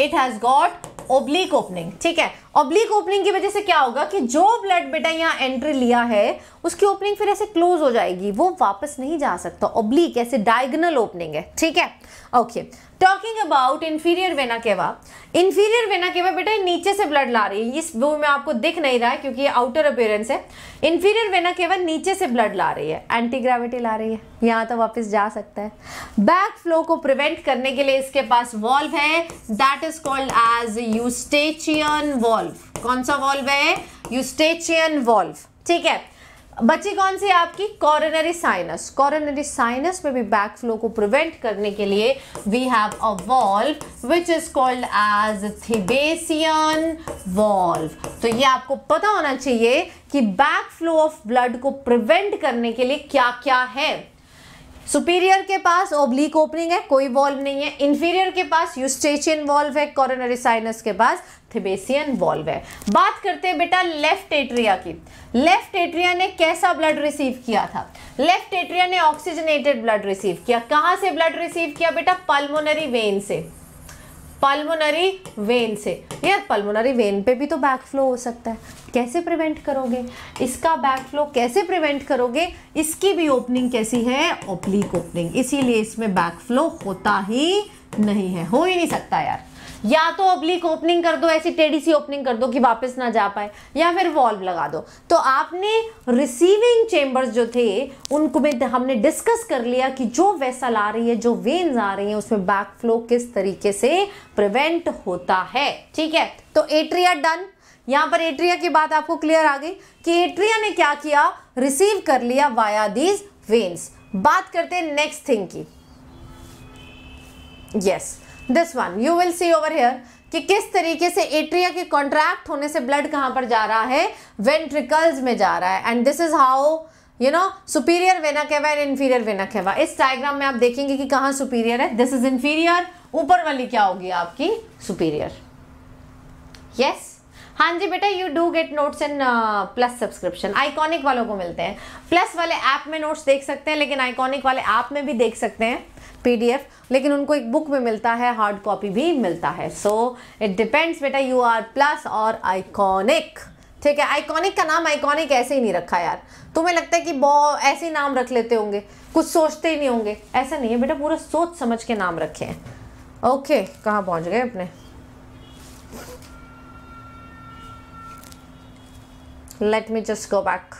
it has got oblique opening ठीक है ओब्लिक ओपनिंग की वजह से क्या होगा कि जो ब्लड बेटा यहाँ एंट्री लिया है उसकी ओपनिंग फिर ऐसे क्लोज हो जाएगी वो वापस नहीं जा सकता ओब्लिक ऐसे डायगनल ओपनिंग है ठीक है okay okay. Talking about inferior vena cava inferior vena cava बेटा नीचे से ब्लड ला रही है इस वो में आपको दिख नहीं रहा है क्योंकि ये आउटर अपेयरेंस है इन्फीरियर वेना केवा नीचे से ब्लड ला रही है एंटी ग्रेविटी ला रही है यहाँ तो वापस जा सकता है बैक फ्लो को प्रिवेंट करने के लिए इसके पास वॉल्व है that is called as Eustachian valve कौन सा वॉल्व है यूस्टेचियन वॉल्व ठीक है बची कौन सी आपकी कॉरनरी साइनस कॉरनरी साइनस में भी बैक फ्लो को प्रिवेंट करने के लिए we have a valve which is called as Thebesian valve तो ये आपको पता होना चाहिए कि बैक फ्लो ऑफ ब्लड को प्रिवेंट करने के लिए क्या क्या है सुपीरियर के पास ओब्लिक ओपनिंग है कोई वॉल्व नहीं है इंफीरियर के पास यूस्टेशियन वॉल्व है कॉरोनरी साइनस के पास थिबेसियन वॉल्व है बात करते हैं बेटा लेफ्ट एट्रिया की लेफ्ट एट्रिया ने कैसा ब्लड रिसीव किया था लेफ्ट एट्रिया ने ऑक्सीजनेटेड ब्लड रिसीव किया कहाँ से ब्लड रिसीव किया बेटा पल्मोनरी वेन से पल्मोनरी वेन से यार पल्मोनरी वेन पे भी तो बैक फ्लो हो सकता है कैसे प्रिवेंट करोगे इसका बैक फ्लो कैसे प्रिवेंट करोगे इसकी भी ओपनिंग कैसी है ओप्लिक ओपनिंग इसीलिए इसमें बैक फ्लो होता ही नहीं है हो ही नहीं सकता यार या तो ऑब्लिक ओपनिंग कर दो ऐसी टेढ़ी सी ओपनिंग कर दो कि वापस ना जा पाए या फिर वॉल्व लगा दो तो आपने रिसीविंग चेंबर्स जो थे उनको में हमने डिस्कस कर लिया कि जो वेसल आ रही है जो वेन्स आ रही है उसमें बैक फ्लो किस तरीके से प्रिवेंट होता है ठीक है तो एट्रिया डन यहाँ पर एट्रिया की बात आपको क्लियर आ गई कि एट्रिया ने क्या किया रिसीव कर लिया वाया दीज वेन्स बात करते हैं नेक्स्ट थिंग की yes yes. This one you will see over here कि किस तरीके से एट्रिया के कॉन्ट्रैक्ट होने से ब्लड कहां पर जा रहा है वेंट्रिकल्स में जा रहा है and this is how you know superior vena cava and inferior vena cava इस डायग्राम में आप देखेंगे कि कहां सुपीरियर है दिस इज इन्फीरियर ऊपर वाली क्या होगी आपकी सुपीरियर यस हां हाँ जी बेटा you do get notes in plus subscription iconic वालों को मिलते हैं प्लस वाले ऐप में नोट्स देख सकते हैं लेकिन आइकॉनिक वाले ऐप में भी देख सकते हैं पीडीएफ लेकिन उनको एक बुक में मिलता है हार्ड कॉपी भी मिलता है सो इट डिपेंड्स बेटा यू आर प्लस और आइकॉनिक ठीक है आइकॉनिक का नाम आइकॉनिक ऐसे ही नहीं रखा यार तुम्हें लगता है कि बो ऐसे ही नाम रख लेते होंगे कुछ सोचते ही नहीं होंगे ऐसा नहीं है बेटा पूरा सोच समझ के नाम रखे हैं ओके कहाँ पहुँच गए अपने let me just go back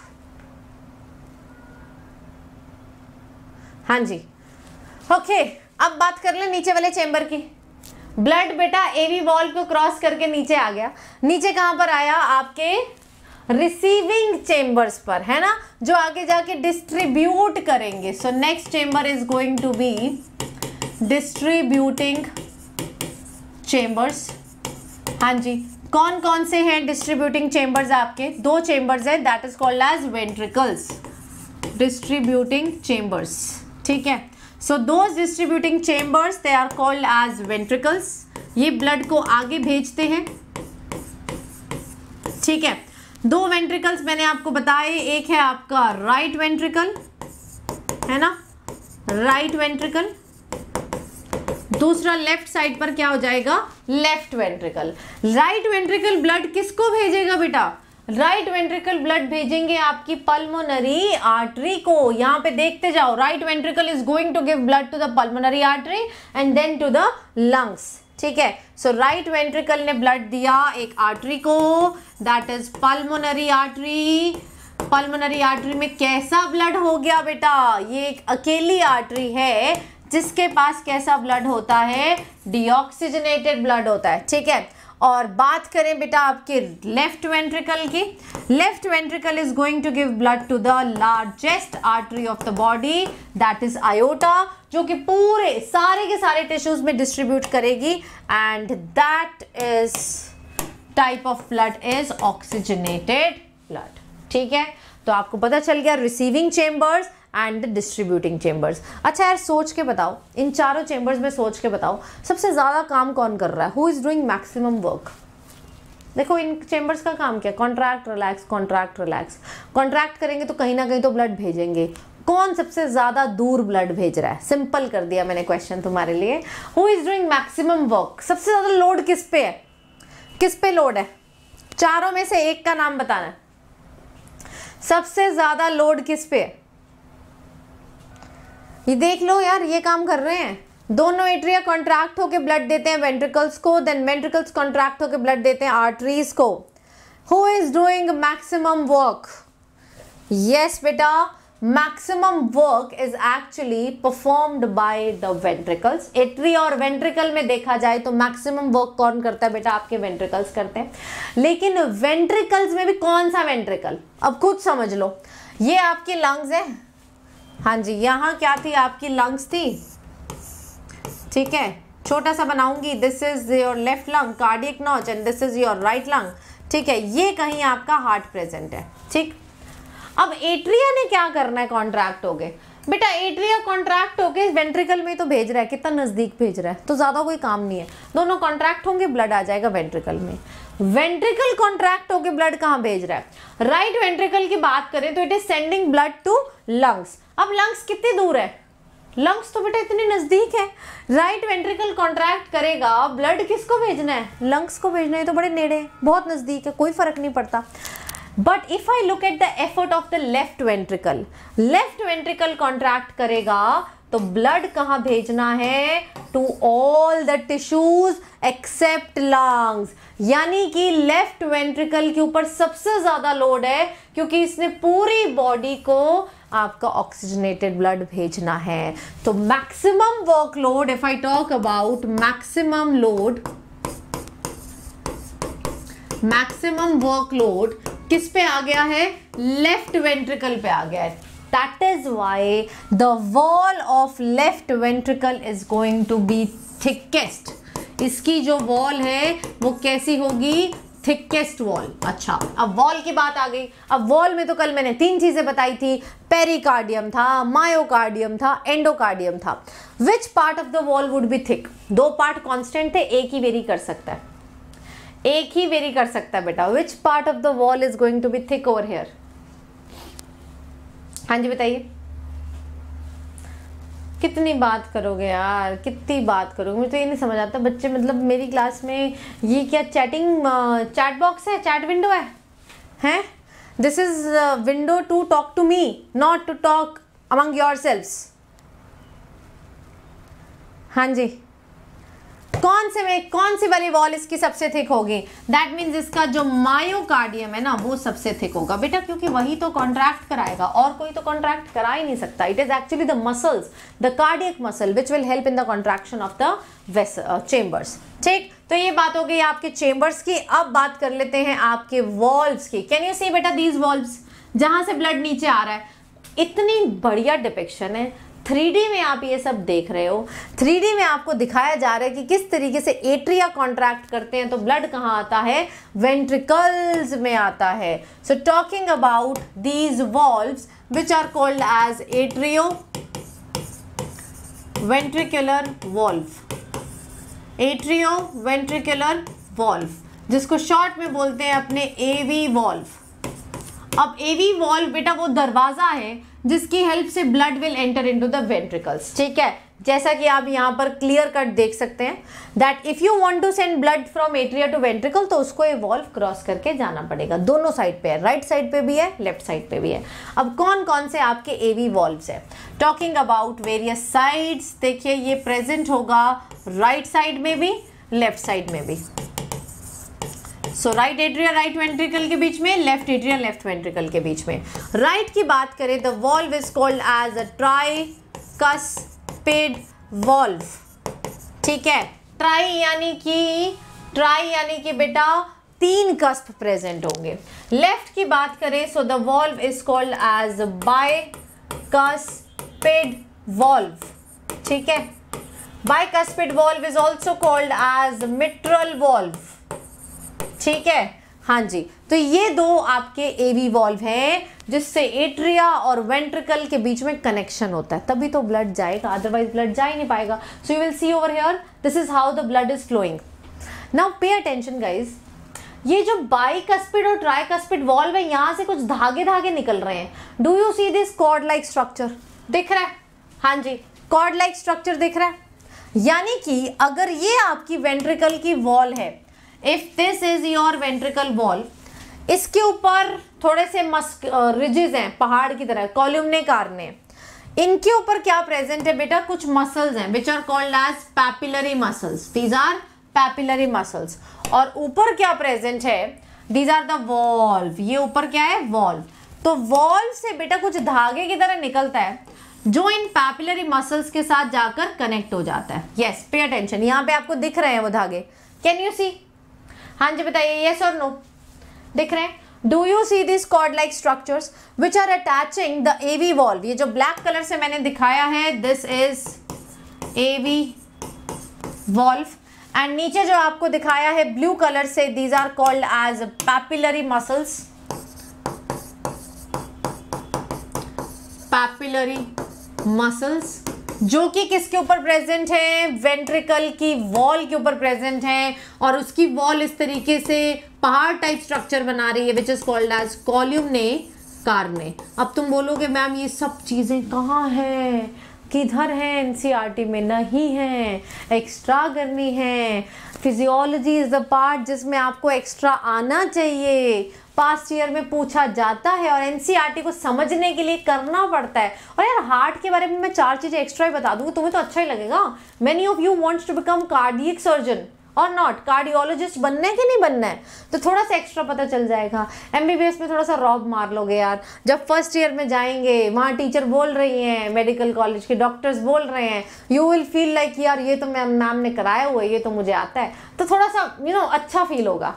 हाँ जी ओके अब बात कर ले नीचे वाले चेंबर की ब्लड बेटा एवी वॉल को क्रॉस करके नीचे आ गया नीचे कहाँ पर आया आपके रिसीविंग चेंबर्स पर है ना जो आगे जाके डिस्ट्रीब्यूट करेंगे so next chamber is going to be distributing chambers हाँ जी कौन कौन से हैं डिस्ट्रीब्यूटिंग चेंबर्स आपके दो चेंबर्स हैं that is called as ventricles distributing chambers ठीक है so those distributing chambers they are called as ventricles ये ब्लड को आगे भेजते हैं ठीक है दो वेंट्रिकल्स मैंने आपको बताए एक है आपका राइट वेंट्रिकल है ना राइट वेंट्रिकल दूसरा लेफ्ट साइड पर क्या हो जाएगा left ventricle right ventricle blood किसको भेजेगा बेटा राइट वेंट्रिकल ब्लड भेजेंगे आपकी पल्मोनरी आर्टरी को यहां पे देखते जाओ right ventricle is going to give blood to the pulmonary artery and then to the lungs ठीक है सो राइट वेंट्रिकल ने ब्लड दिया एक आर्टरी को that is pulmonary artery pulmonary artery में कैसा ब्लड हो गया बेटा ये एक अकेली आर्टरी है जिसके पास कैसा ब्लड होता है डिऑक्सीजनेटेड ब्लड होता है ठीक है और बात करें बेटा आपके लेफ्ट वेंट्रिकल की left ventricle is going to give blood to the largest artery of the body that is aorta जो कि पूरे सारे के सारे टिश्यूज में डिस्ट्रीब्यूट करेगी and that is type of blood is oxygenated blood ठीक है तो आपको पता चल गया receiving chambers and the distributing chambers अच्छा यार सोच के बताओ इन चारों चेंबर्स में सोच के बताओ सबसे ज़्यादा काम कौन कर रहा है who is doing maximum work देखो इन चेंबर्स का काम क्या contract relax contract relax contract करेंगे तो कहीं ना कहीं तो ब्लड भेजेंगे कौन सबसे ज़्यादा दूर ब्लड भेज रहा है सिंपल कर दिया मैंने क्वेश्चन तुम्हारे लिए who is doing maximum work सबसे ज़्यादा लोड किस पे है किस पे लोड है चारों में से एक का नाम बताना है सबसे ज़्यादा लोड किस पे है ये देख लो यार ये काम कर रहे हैं दोनों एट्रिया कॉन्ट्रैक्ट होके ब्लड देते हैं वेंट्रिकल्स को देन वेंट्रिकल्स कॉन्ट्रैक्ट होके ब्लड देते हैं आर्टरीज को who is doing maximum work yes बेटा maximum work is actually performed by the ventricles atria और वेंट्रिकल में देखा जाए तो मैक्सिमम वर्क कौन करता है बेटा आपके वेंट्रिकल्स करते हैं लेकिन वेंट्रिकल्स में भी कौन सा वेंट्रिकल अब खुद समझ लो ये आपके लंग्स है हाँ जी यहाँ क्या थी आपकी लंग्स थी ठीक है छोटा सा बनाऊंगी this is your left lung cardiac notch and this is your right lung ठीक है ये कहीं आपका हार्ट प्रेजेंट है ठीक अब एट्रिया ने क्या करना है कॉन्ट्रैक्ट हो गए बेटा एट्रिया कॉन्ट्रैक्ट होके वेंट्रिकल में तो भेज रहा है कितना नज़दीक भेज रहा है तो ज़्यादा कोई काम नहीं है दोनों कॉन्ट्रैक्ट होंगे ब्लड आ जाएगा वेंट्रिकल में वेंट्रिकल कॉन्ट्रैक्ट होके ब्लड कहाँ भेज रहा है राइट right वेंट्रिकल की बात करें तो it is sending blood to lungs अब लंग्स कितनी दूर है लंग्स तो बेटा इतने नज़दीक है राइट वेंट्रिकल कॉन्ट्रैक्ट करेगा ब्लड किसको भेजना है लंग्स को भेजना है तो बड़े नेड़े हैं बहुत नज़दीक है कोई फ़र्क नहीं पड़ता but if I look at the effort of the left ventricle left ventricle contract करेगा तो ब्लड कहां भेजना है to all the tissues except lungs यानी कि लेफ्ट वेंट्रिकल के ऊपर सबसे ज़्यादा लोड है क्योंकि इसने पूरी बॉडी को आपका ऑक्सीजनेटेड ब्लड भेजना है तो maximum workload if I talk about maximum load maximum workload किस पे आ गया है लेफ्ट वेंट्रिकल पे आ गया है that is why the wall of left ventricle is going to be thickest इसकी जो वॉल है वो कैसी होगी थिकेस्ट वॉल अच्छा अब वॉल की बात आ गई अब वॉल में तो कल मैंने तीन चीज़ें बताई थी पेरिकार्डियम था मायोकार्डियम था एंडोकार्डियम था which part of the wall would be thick दो पार्ट कॉन्स्टेंट थे एक ही वेरी कर सकता है एक ही वेरी कर सकता है बेटा which part of the wall is going to be thick over here हाँ जी बताइए कितनी बात करोगे यार कितनी बात करोगे मुझे तो ये नहीं समझ आता बच्चे मतलब मेरी क्लास में ये क्या चैटिंग चैट बॉक्स है चैट विंडो है हैं this is window to talk to me not to talk among yourself हाँ जी कौन से में कौन सी वाली वॉल इसकी सबसे थिक होगी दैट मीन्स इसका जो मायोकार्डियम है ना वो सबसे थिक होगा बेटा क्योंकि वही तो कॉन्ट्रैक्ट कराएगा और कोई तो कॉन्ट्रैक्ट करा ही नहीं सकता it is actually the muscles the cardiac muscle which will help in the contraction of the various chambers ठीक तो ये बात हो गई आपके चेम्बर्स की अब बात कर लेते हैं आपके वॉल्व्स की कैन यू सी बेटा दीज वॉल्व्स जहां से ब्लड नीचे आ रहा है इतनी बढ़िया डिपेक्शन है थ्री में आप ये सब देख रहे हो थ्री में आपको दिखाया जा रहा है कि किस तरीके से एट्रिया कॉन्ट्रैक्ट करते हैं तो ब्लड कहाँ आता है वेंट्रिकल्स में आता है so talking about these valves which are called as atrioventricular valve atrioventricular valve जिसको शॉर्ट में बोलते हैं अपने ए वी वॉल्व अब एवी वॉल्व बेटा वो दरवाज़ा है जिसकी हेल्प से blood will enter into the ventricles ठीक है जैसा कि आप यहाँ पर क्लियर कट देख सकते हैं that if you want to send blood from atria to ventricle तो उसको इवॉल्व क्रॉस करके जाना पड़ेगा दोनों साइड पे है राइट साइड पे भी है लेफ्ट साइड पे भी है अब कौन कौन से आपके एवी वॉल्व्स है टॉकिंग अबाउट वेरियस साइड्स देखिए ये प्रेजेंट होगा राइट right साइड में भी लेफ्ट साइड में भी so right atria right ventricle के बीच में लेफ्ट एट्रिया लेफ्ट वेंट्रिकल के बीच में राइट right की बात करें the valve is called as a tricuspid valve ठीक है ट्राई यानी कि ट्राई यानी कि बेटा तीन कस्प प्रेजेंट होंगे लेफ्ट की बात करें so the valve is called as bicuspid valve ठीक है bicuspid valve is also called as mitral valve ठीक है हाँ जी तो ये दो आपके एवी वॉल्व हैं जिससे एट्रिया और वेंट्रिकल के बीच में कनेक्शन होता है तभी तो ब्लड जाएगा अदरवाइज ब्लड जा ही नहीं पाएगा so you will see over here this is how the blood is flowing now pay attention guys ये जो बाइकस्पिड और ट्राइकस्पिड वॉल्व है यहाँ से कुछ धागे धागे निकल रहे हैं do you see this cord like structure दिख रहा है हाँ जी कॉर्ड लाइक स्ट्रक्चर दिख रहा है यानी कि अगर ये आपकी वेंट्रिकल की वॉल है if this is your ventricle wall इसके ऊपर थोड़े से मस्क रिजेस हैं पहाड़ की तरह कॉल्यूमने कारने इनके ऊपर क्या प्रेजेंट है बेटा कुछ मसल्स हैं which are called as papillary muscles these are papillary muscles और ऊपर क्या प्रेजेंट है दीज आर द वॉल्व ये ऊपर क्या है वॉल्व तो वॉल्व से बेटा कुछ धागे की तरह निकलता है जो इन पैपिलरी मसल्स के साथ जाकर कनेक्ट हो जाता है यस पे अटेंशन यहाँ पे आपको दिख रहे हैं वो धागे कैन यू सी हाँ जी बताइए ये सर नो दिख रहे हैं do you see this cord like structures which are attaching the AV valve ये जो ब्लैक कलर से मैंने दिखाया है this is AV valve and नीचे जो आपको दिखाया है ब्लू कलर से these are called as papillary muscles Papillary muscles जो कि किसके ऊपर प्रेजेंट है वेंट्रिकल की वॉल के ऊपर प्रेजेंट है और उसकी वॉल इस तरीके से पहाड़ टाइप स्ट्रक्चर बना रही है which is called as columnae carneae अब तुम बोलोगे मैम ये सब चीज़ें कहाँ हैं किधर हैं एनसीईआरटी e में नहीं हैं एक्स्ट्रा करनी है फिजियोलॉजी इज़ द पार्ट जिसमें आपको एक्स्ट्रा आना चाहिए पास्ट ईयर में पूछा जाता है और एनसीईआरटी e को समझने के लिए करना पड़ता है और यार हार्ट के बारे में मैं चार चीज़ें एक्स्ट्रा ही बता दूंगी तुम्हें तो अच्छा ही लगेगा many of you wants to become cardiac surgeon और नॉट कार्डियोलॉजिस्ट बनना है कि नहीं बनना है तो थोड़ा सा एक्स्ट्रा पता चल जाएगा एम में थोड़ा सा रॉब मार लोगे यार जब फर्स्ट ईयर में जाएंगे वहाँ टीचर बोल रही हैं मेडिकल कॉलेज के डॉक्टर्स बोल रहे हैं यू विल फील लाइक यार ये तो मैम मैम ने कराया हुआ है ये तो मुझे आता है तो थोड़ा सा यू you नो know, अच्छा फील होगा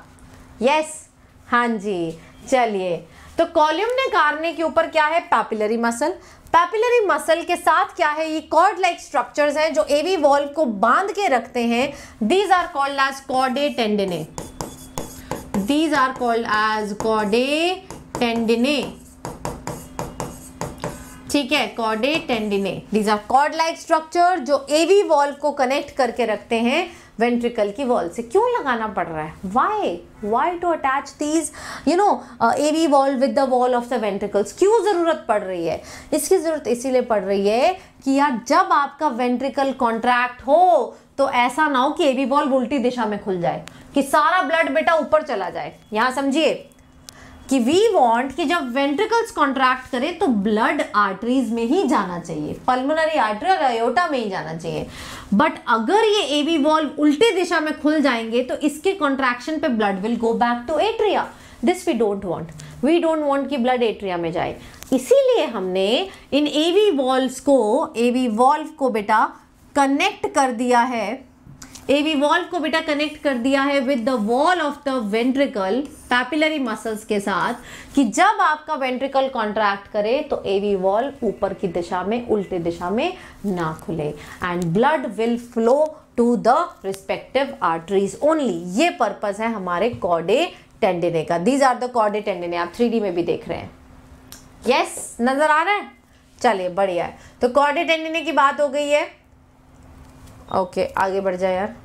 यस हाँ जी चलिए तो कॉल्यूम ने कारने के ऊपर क्या है पैपिलरी मसल पैपिलरी मसल के साथ क्या है ये कॉर्ड लाइक स्ट्रक्चर्स हैं जो एवी वॉल्व को बांध के रखते हैं these are called as chordae tendineae these are called as कॉडे टेंडिने ठीक है chordae tendineae these are cord like structure जो एवी वॉल्व को कनेक्ट करके रखते हैं वेंट्रिकल की वॉल से क्यों लगाना पड़ रहा है why why to attach these you know we valve with the wall of the ventricles क्यों ज़रूरत पड़ रही है इसकी ज़रूरत इसीलिए पड़ रही है कि यार जब आपका वेंट्रिकल कॉन्ट्रैक्ट हो तो ऐसा ना हो कि एवी वॉल उल्टी दिशा में खुल जाए कि सारा ब्लड बेटा ऊपर चला जाए यहाँ समझिए कि वी वांट कि जब वेंट्रिकल्स कॉन्ट्रैक्ट करें तो ब्लड आर्टरीज में ही जाना चाहिए पल्मोनरी आर्टरी और अयोटा में ही जाना चाहिए बट अगर ये एवी वॉल्व उल्टे दिशा में खुल जाएंगे तो इसके कॉन्ट्रैक्शन पे blood will go back to atria this we don't want we don't want कि ब्लड एट्रिया में जाए इसीलिए हमने इन ए वी वॉल्व को ए वी वॉल्व को बेटा कनेक्ट कर दिया है एवी वॉल्व को बेटा कनेक्ट कर दिया है with the wall of the ventricle papillary muscles के साथ कि जब आपका वेंट्रिकल कॉन्ट्रैक्ट करे तो एवी वॉल्व ऊपर की दिशा में उल्टी दिशा में ना खुले and blood will flow to the respective arteries only ये पर्पज़ है हमारे कॉडे टेंडेने का दीज आर द कॉडे टेंडेने आप थ्री में भी देख रहे हैं यस yes, नज़र आ रहा है चलिए बढ़िया है तो कॉडे टेंडेने की बात हो गई है ओके आगे बढ़ जाए यार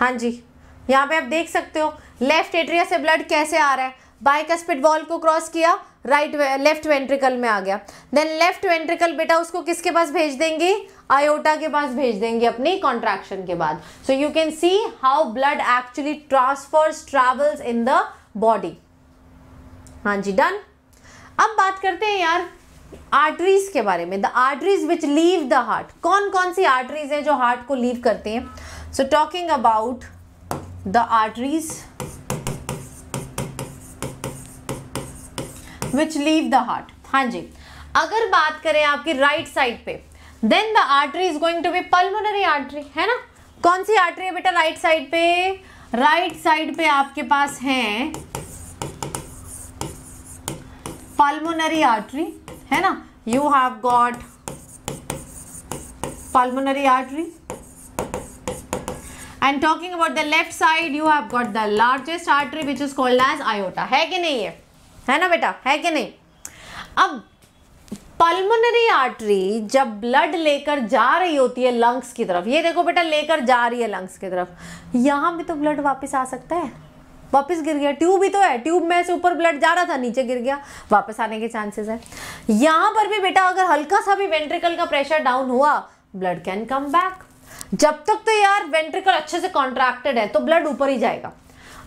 हाँ जी यहाँ पे आप देख सकते हो लेफ्ट एट्रिया से ब्लड कैसे आ रहा है बाइकस्पिड वॉल को क्रॉस किया राइट लेफ्ट वेंट्रिकल में आ गया देन लेफ्ट वेंट्रिकल बेटा उसको किसके पास भेज देंगे आयोटा के पास भेज देंगे अपनी कॉन्ट्रैक्शन के बाद so you can see how blood actually transfers travels in the body हाँ जी डन अब बात करते हैं यार आर्टरीज के बारे में the arteries which leave the heart कौन कौन सी आर्टरीज हैं जो हार्ट को लीव करते हैं so talking about the arteries which leave the heart हाँ जी अगर बात करें आपकी राइट right साइड पे then the artery is going to be pulmonary artery है ना कौन सी आर्टरी है बेटा राइट साइड पे राइट right साइड पे आपके पास है पल्मोनरी आर्टरी है ना you have got pulmonary artery and talking about the left side you have got the largest artery which is called as aorta है कि नहीं है? है ना बेटा है कि नहीं अब पल्मोनरी आर्टरी जब ब्लड लेकर जा रही होती है लंग्स की तरफ ये देखो बेटा लेकर जा रही है लंग्स की तरफ यहां भी तो ब्लड वापस आ सकता है वापस गिर गया ट्यूब ही तो है ट्यूब में से ऊपर ब्लड जा रहा था नीचे गिर गया वापस आने के चांसेस है यहाँ पर भी बेटा अगर हल्का सा भी वेंट्रिकल का प्रेशर डाउन हुआ ब्लड कैन कम बैक जब तक तो यार वेंट्रिकल अच्छे से कॉन्ट्रैक्टेड है तो ब्लड ऊपर ही जाएगा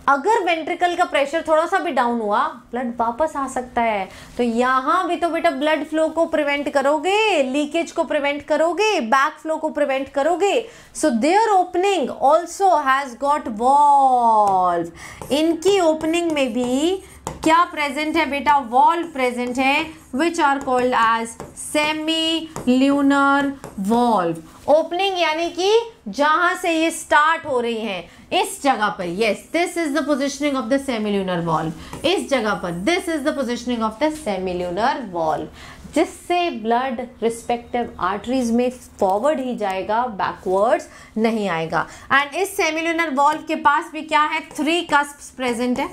अगर वेंट्रिकल का प्रेशर थोड़ा सा भी डाउन हुआ ब्लड वापस आ सकता है तो यहाँ भी तो बेटा ब्लड फ्लो को प्रिवेंट करोगे लीकेज को प्रिवेंट करोगे बैक फ्लो को प्रिवेंट करोगे so their opening also has got valve इनकी ओपनिंग में भी क्या प्रेजेंट है बेटा वॉल प्रेजेंट है which are called as semilunar valve opening यानी कि जहां से ये स्टार्ट हो रही है इस जगह पर yes this is the positioning of the semilunar valve इस जगह पर this is the positioning of the semilunar valve जिससे ब्लड रिस्पेक्टिव आर्टरीज में फॉरवर्ड ही जाएगा बैकवर्ड्स नहीं आएगा एंड इस सेमिलुनर वॉल्व के पास भी क्या है थ्री कस्प प्रेजेंट है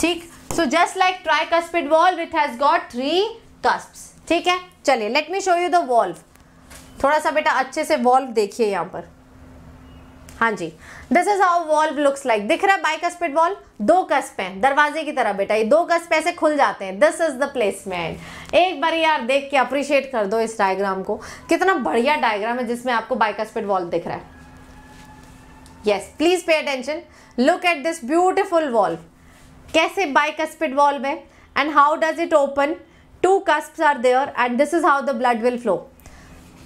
ठीक so just like tricuspid valve it has got three cusp ठीक है चलिए let me show you the valve थोड़ा सा बेटा अच्छे से वॉल्व देखिए यहाँ पर हाँ जी this is how valve looks like दिख रहा है बाई कस्पेड वॉल्व दो कस्प हैं दरवाजे की तरह बेटा ये दो कस्प ऐसे खुल जाते हैं दिस इज द प्लेसमेंट एक बार यार देख के अप्रिशिएट कर दो इस डायग्राम को कितना बढ़िया डायग्राम है जिसमें आपको बाई कस्पेड वॉल्व दिख रहा है yes please pay attention look at this beautiful valve कैसे बाई स्पिड वॉल में and how does it open two cusp are there and this is how the blood will flow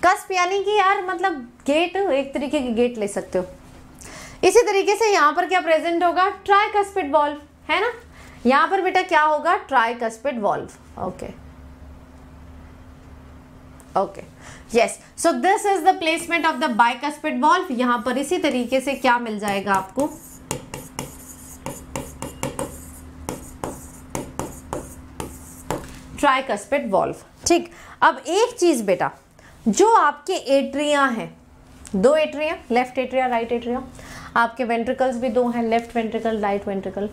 cusp यानी कि यार मतलब गेट एक तरीके के गेट ले सकते हो इसी तरीके से यहाँ पर क्या प्रेजेंट होगा ट्राई कस्पिड वॉल्व है ना यहाँ पर बेटा क्या होगा tricuspid valve okay okay yes so this is the placement of the bike bicuspid valve यहाँ पर इसी तरीके से क्या मिल जाएगा आपको ट्राइकस्पेट वॉल्व ठीक अब एक चीज़ बेटा जो आपके एट्रिया हैं दो atria left atria right atria आपके वेंट्रिकल्स भी दो हैं लेफ्ट वेंट्रिकल राइट वेंट्रिकल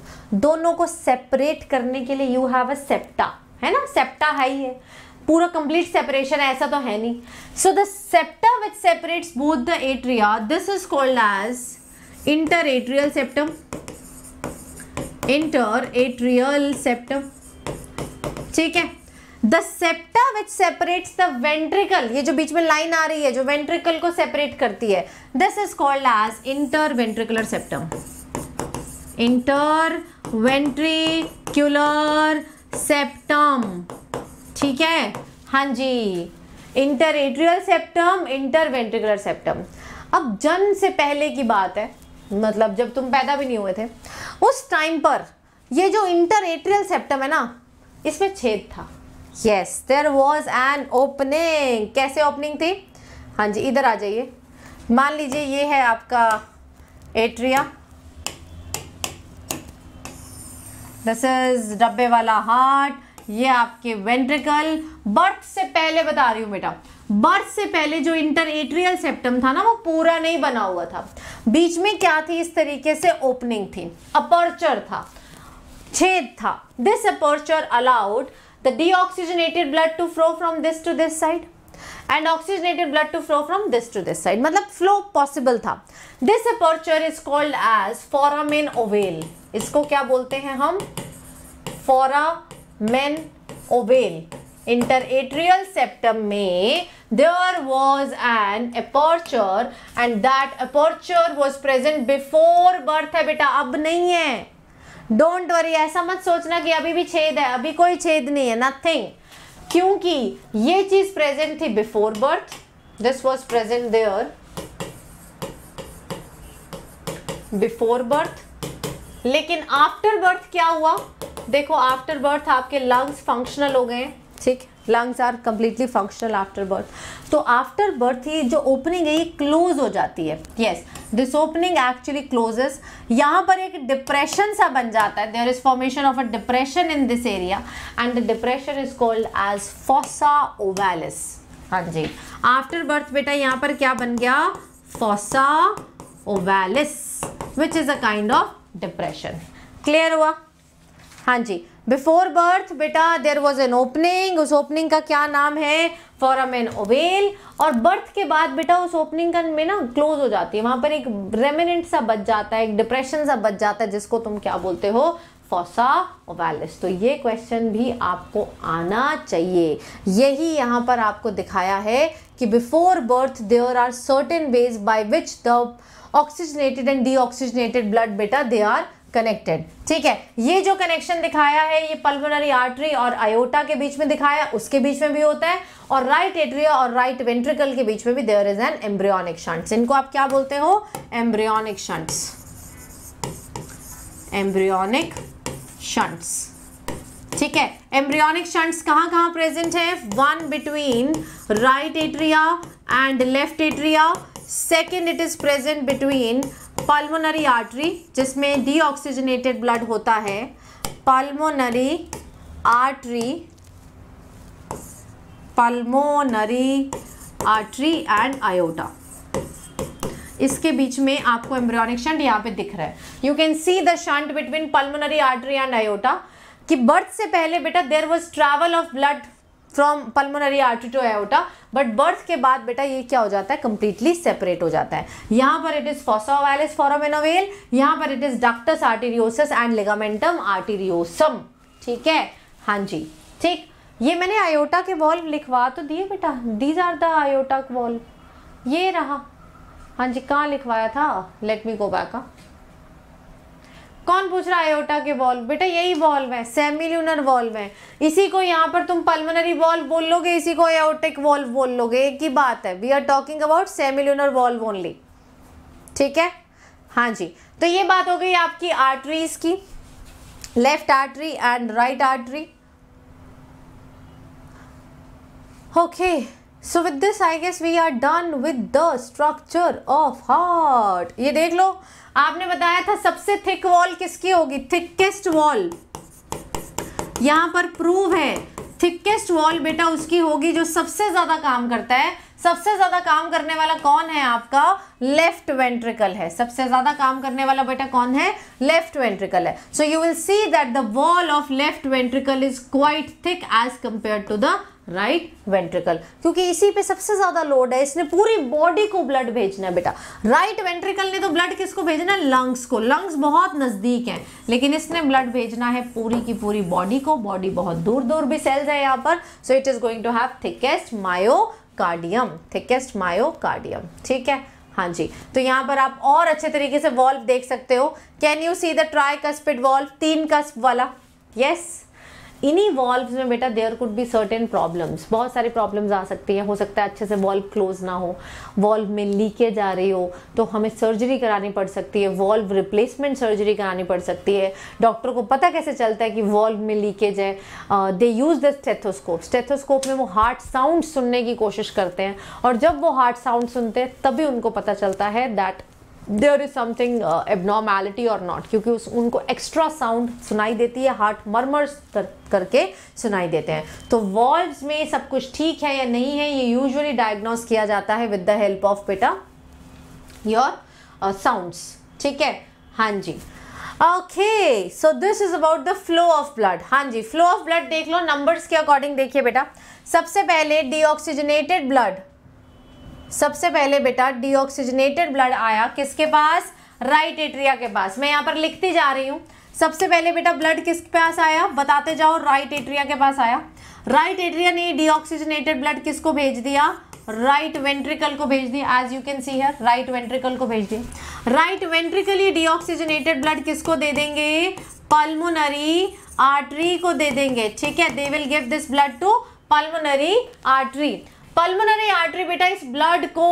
दोनों को सेपरेट करने के लिए यू हैव अ सेप्टा है ना सेप्टा है ही है पूरा कंप्लीट सेपरेशन ऐसा तो है नहीं so the septa which separates both the atria this is called as interatrial septum interatrial septum ठीक है the septa which separates the ventricle ये जो बीच में लाइन आ रही है जो वेंट्रिकल को सेपरेट करती है this is called as interventricular septum interventricular septum ठीक है हाँ जी interatrial septum interventricular septum अब जन्म से पहले की बात है मतलब जब तुम पैदा भी नहीं हुए थे उस टाइम पर ये जो इंटर एट्रियल सेप्टम है ना इसमें छेद था yes there was an opening कैसे ओपनिंग थी हाँ जी इधर आ जाइए मान लीजिए ये है आपका एट्रिया दिस इज डब्बे वाला हार्ट ये आपके वेंट्रिकल बर्थ से पहले बता रही हूँ बेटा बर्थ से पहले जो इंटर एट्रियल सेप्टम था ना वो पूरा नहीं बना हुआ था बीच में क्या थी इस तरीके से ओपनिंग थी अपर्चर था छेद था this aperture allowed the deoxygenated blood to flow from this to this side and oxygenated blood to flow from this to this side matlab flow possible tha this aperture is called as foramen ovale isko kya bolte hain hum foramen ovale interatrial septum mein there was an aperture and that aperture was present before birth hai beta ab nahi hai don't worry ऐसा मत सोचना कि अभी भी छेद है अभी कोई छेद नहीं है नथिंग क्योंकि ये चीज प्रेजेंट थी before birth this was present there before birth लेकिन आफ्टर बर्थ क्या हुआ देखो आफ्टर बर्थ आपके लंग्स फंक्शनल हो गए ठीक है lungs are completely functional after birth तो आफ्टर बर्थ ही जो ओपनिंग है ये क्लोज हो जाती है yes this opening actually closes यहाँ पर एक डिप्रेशन सा बन जाता है there is formation of a depression in this area and the depression is called as fossa ovalis हाँ जी आफ्टर बर्थ बेटा यहाँ पर क्या बन गया fossa ovalis which is a kind of depression clear हुआ हाँ जी बिफोर बर्थ बेटा देर वॉज एन ओपनिंग उस ओपनिंग का क्या नाम है फॉरम एन ओवेल और बर्थ के बाद बेटा उस ओपनिंग का में ना क्लोज हो जाती है वहां पर एक रेमिनेंट सा बच जाता है एक डिप्रेशन सा बच जाता है जिसको तुम क्या बोलते हो फॉसा ओवालिस तो ये क्वेश्चन भी आपको आना चाहिए यही यहाँ पर आपको दिखाया है कि before birth there are certain ways by which the oxygenated and deoxygenated blood बेटा दे आर कनेक्टेड ठीक है ये जो कनेक्शन दिखाया है ये पल्मोनरी आर्टरी और आयोटा के बीच में दिखाया उसके बीच में भी होता है और राइट एट्रिया और राइट वेंट्रिकल के बीच में भी there is an embryonic shunts इनको आप क्या बोलते हो एम्ब्रियोनिक शंट्स एम्ब्रियोनिक शंट्स ठीक है एम्ब्रियोनिक शंट्स कहां कहां प्रेजेंट है one between right atria and left atria second it is present between pulmonary artery जिसमें डीऑक्सीजनेटेड ब्लड होता है pulmonary artery pulmonary artery and aorta इसके बीच में आपको एम्ब्रियोनिक शंट यहाँ पे दिख रहा है you can see the shunt between pulmonary artery and aorta कि बर्थ से पहले बेटा there was travel of blood from pulmonary artery to aorta but birth के बाद बेटा ये क्या हो जाता है कंप्लीटली सेपरेट हो जाता है यहाँ पर इट इज फॉसोवाइलिस फॉरोमेनोवेल यहाँ पर it is ductus arteriosus and ligamentum arteriosum ठीक है हाँ जी ठीक ये मैंने आयोटा के वॉल्व लिखवा तो दिए बेटा these are the aorta valve ये रहा हाँ जी कहाँ लिखवाया था लेट मी गो बैक कौन पूछ रहा है आयोटा के वॉल्व बेटा यही वॉल्व है सेमी सेमिल्यूनर वॉल्व है इसी को यहाँ पर तुम पल्मोनरी वॉल्व बोल लोगे इसी को एयोटिक वॉल्व बोल लोगे एक ही बात है we are talking about semi semilunar valve only ठीक है हाँ जी तो ये बात हो गई आपकी आर्टरीज की left artery and right artery okay so with this I guess we are done with the structure of heart ये देख लो आपने बताया था सबसे थिक वॉल किसकी होगी थिकेस्ट वॉल यहाँ पर प्रूव है थिकेस्ट वॉल बेटा उसकी होगी जो सबसे ज़्यादा काम करता है सबसे ज़्यादा काम करने वाला कौन है आपका लेफ्ट वेंट्रिकल है सबसे ज़्यादा काम करने वाला बेटा कौन है लेफ्ट वेंट्रिकल है so you will see that the wall of left ventricle is quite thick as compare to the right right? Ventricle क्योंकि इसी पे सबसे ज्यादा लोड है इसने पूरी बॉडी को ब्लड भेजना है बेटा राइट right वेंट्रिकल ने तो ब्लड किसको भेजना है लंग्स को लंग्स बहुत नजदीक हैं लेकिन इसने ब्लड भेजना है पूरी की पूरी बॉडी को बॉडी बहुत दूर दूर भी सेल्स है यहाँ पर so it is going to have thickest myocardium thickest myocardium ठीक है हाँ जी तो यहाँ पर आप और अच्छे तरीके से वॉल्व देख सकते हो can you see the tricuspid valve तीन कस्प वाला यस yes? इन्हीं वॉल्व में बेटा there could be certain problems बहुत सारी प्रॉब्लम्स आ सकती हैं हो सकता है अच्छे से वॉल्व क्लोज ना हो वॉल्व में लीकेज आ रही हो तो हमें सर्जरी करानी पड़ सकती है वॉल्व रिप्लेसमेंट सर्जरी करानी पड़ सकती है डॉक्टर को पता कैसे चलता है कि वॉल्व में लीकेज है they use the stethoscope stethoscope में वो हार्ट साउंड सुनने की कोशिश करते हैं और जब वो हार्ट साउंड सुनते हैं तभी उनको पता चलता है that there is something abnormality और नॉट क्योंकि उस उनको एक्स्ट्रा साउंड सुनाई देती है हार्ट मरमर्स कर, करके सुनाई देते हैं तो वॉल्व्स में सब कुछ ठीक है या नहीं है ये यूजुअली डायग्नोस किया जाता है विद द हेल्प ऑफ बेटा योर साउंड्स uh, ठीक है हाँ जी okay so this is about the flow of blood हाँ जी फ्लो ऑफ ब्लड देख लो नंबर्स के अकॉर्डिंग देखिए बेटा सबसे पहले डीऑक्सीजनेटेड ब्लड सबसे पहले बेटा डीऑक्सीजनेटेड ब्लड आया किसके पास राइट एट्रिया के पास मैं यहाँ पर लिखती जा रही हूँ सबसे पहले बेटा ब्लड किसके पास आया बताते जाओ राइट एट्रिया के पास आया राइट एट्रिया ने डीऑक्सीजनेटेड ब्लड किसको भेज दिया राइट right वेंट्रिकल को भेज दिया as you can see here right ventricle को भेज दिया राइट वेंट्रिकल ये डीऑक्सीजनेटेड ब्लड किसको दे देंगे पल्मोनरी आर्टरी को दे देंगे ठीक है they will give this blood to pulmonary artery pulmonary artery बेटा इस ब्लड को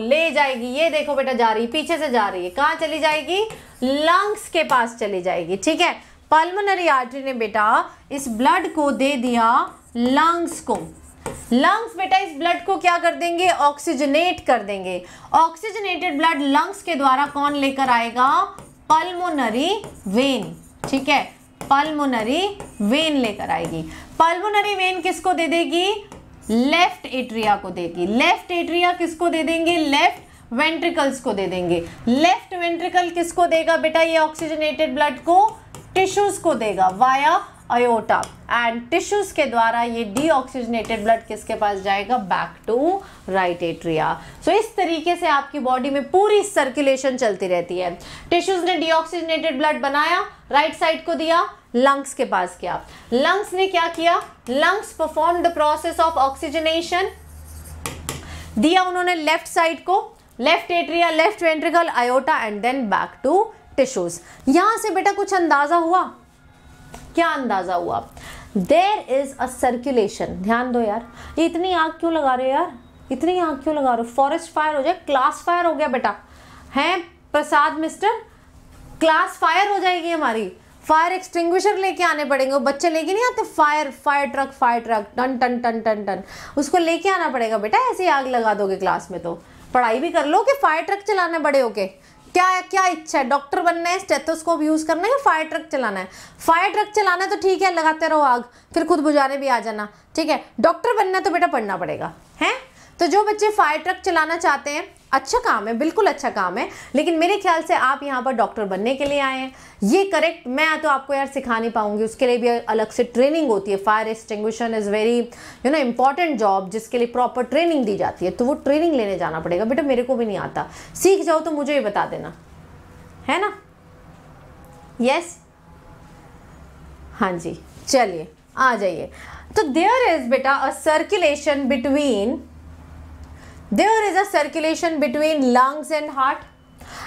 ले जाएगी ये देखो बेटा जा रही पीछे से जा रही है कहाँ चली जाएगी लंग्स के पास चली जाएगी ठीक है पल्मोनरी आर्टरी ने बेटा इस ब्लड को दे दिया लंग्स को लंग्स बेटा इस ब्लड को क्या कर देंगे ऑक्सीजनेट कर देंगे ऑक्सीजनेटेड ब्लड लंग्स के द्वारा कौन लेकर आएगा पल्मोनरी वेन ठीक है पल्मोनरी वेन लेकर आएगी पल्मोनरी वेन किसको दे देगी लेफ्ट एट्रिया को देगी लेफ्ट एट्रिया किसको दे देंगे लेफ्ट वेंट्रिकल्स को दे देंगे लेफ्ट वेंट्रिकल किसको देगा बेटा ये ऑक्सीजनेटेड ब्लड को टिश्यूज को देगा वाया अयोटा एंड टिश्यूज के द्वारा ये डीऑक्सीजनेटेड ब्लड किसके पास जाएगा back to right atria so इस तरीके से आपकी बॉडी में पूरी सर्कुलेशन चलती रहती है टिश्यूज ने डीऑक्सीजनेटेड ब्लड बनाया राइट right साइड को दिया लंग्स के पास किया लंग्स ने क्या किया lungs perform the process of oxygenation दिया उन्होंने लेफ्ट साइड को left atria left ventricle aorta and then back to tissues यहां से बेटा कुछ अंदाजा हुआ क्या अंदाज़ा हुआ देर इज़ अ सर्कुलेशन ध्यान दो यार इतनी आग क्यों लगा रहे हो यार इतनी आग क्यों लगा रहे हो फॉरेस्ट फायर हो जाए क्लास फायर हो गया बेटा है प्रसाद मिस्टर क्लास फायर हो जाएगी हमारी फायर एक्सटिंग्विशर लेके आने पड़ेंगे बच्चे लेके नहीं आते fire fire truck fire truck टन टन टन टन टन उसको लेके आना पड़ेगा बेटा ऐसे आग लगा दोगे क्लास में तो पढ़ाई भी कर लो कि फायर ट्रक चलाना बड़े होके क्या क्या इच्छा है डॉक्टर बनना है स्टेथोस्कोप यूज करना है या फायर ट्रक चलाना है फायर ट्रक चलाना है तो ठीक है लगाते रहो आग फिर खुद बुझाने भी आ जाना ठीक है डॉक्टर बनना है तो बेटा पढ़ना पड़ेगा है तो जो बच्चे फायर ट्रक चलाना चाहते हैं अच्छा काम है बिल्कुल अच्छा काम है लेकिन मेरे ख्याल से आप यहाँ पर डॉक्टर बनने के लिए आए हैं ये करेक्ट मैं तो आपको यार सिखा नहीं पाऊंगी उसके लिए भी अलग से ट्रेनिंग होती है fire extinguishion is very you know important job जिसके लिए प्रॉपर ट्रेनिंग दी जाती है तो वो ट्रेनिंग लेने जाना पड़ेगा बेटा मेरे को भी नहीं आता सीख जाओ तो मुझे ये बता देना है ना यस हाँ जी चलिए आ जाइए तो देयर इज़ बेटा a circulation between there is a circulation between lungs and heart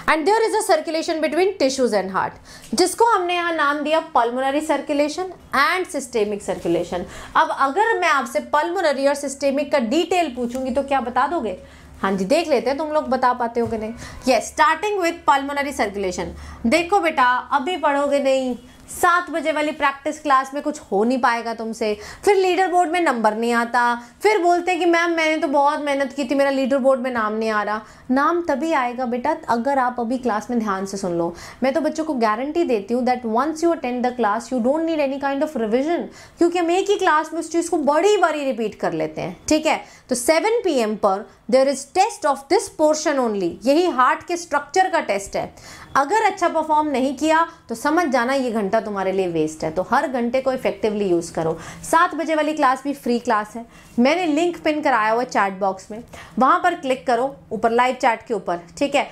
and there is a circulation between tissues and heart जिसको हमने यहाँ नाम दिया pulmonary circulation and systemic circulation अब अगर मैं आपसे पल्मोनरी और सिस्टेमिक का डिटेल पूछूंगी तो क्या बता दोगे हाँ जी देख लेते हैं तुम लोग बता पाते हो कि नहीं ये स्टार्टिंग विथ पल्मोनरी सर्कुलेशन देखो बेटा अभी पढ़ोगे नहीं सात बजे वाली प्रैक्टिस क्लास में कुछ हो नहीं पाएगा तुमसे फिर लीडर बोर्ड में नंबर नहीं आता फिर बोलते कि मैम मैंने तो बहुत मेहनत की थी मेरा लीडर बोर्ड में नाम नहीं आ रहा नाम तभी आएगा बेटा अगर आप अभी क्लास में ध्यान से सुन लो मैं तो बच्चों को गारंटी देती हूँ that once you attend the class you don't need any kind of revision क्योंकि हम एक ही क्लास में उस चीज़ को बड़ी बारी रिपीट कर लेते हैं ठीक है तो सेवन पी पर there is test of this portion only यही हार्ट के स्ट्रक्चर का टेस्ट है अगर अच्छा परफॉर्म नहीं किया तो समझ जाना ये घंटा तुम्हारे लिए वेस्ट है तो हर घंटे को इफेक्टिवली यूज़ करो सात बजे वाली क्लास भी फ्री क्लास है मैंने लिंक पिन कराया हुआ चैट बॉक्स में वहाँ पर क्लिक करो ऊपर लाइव चैट के ऊपर ठीक है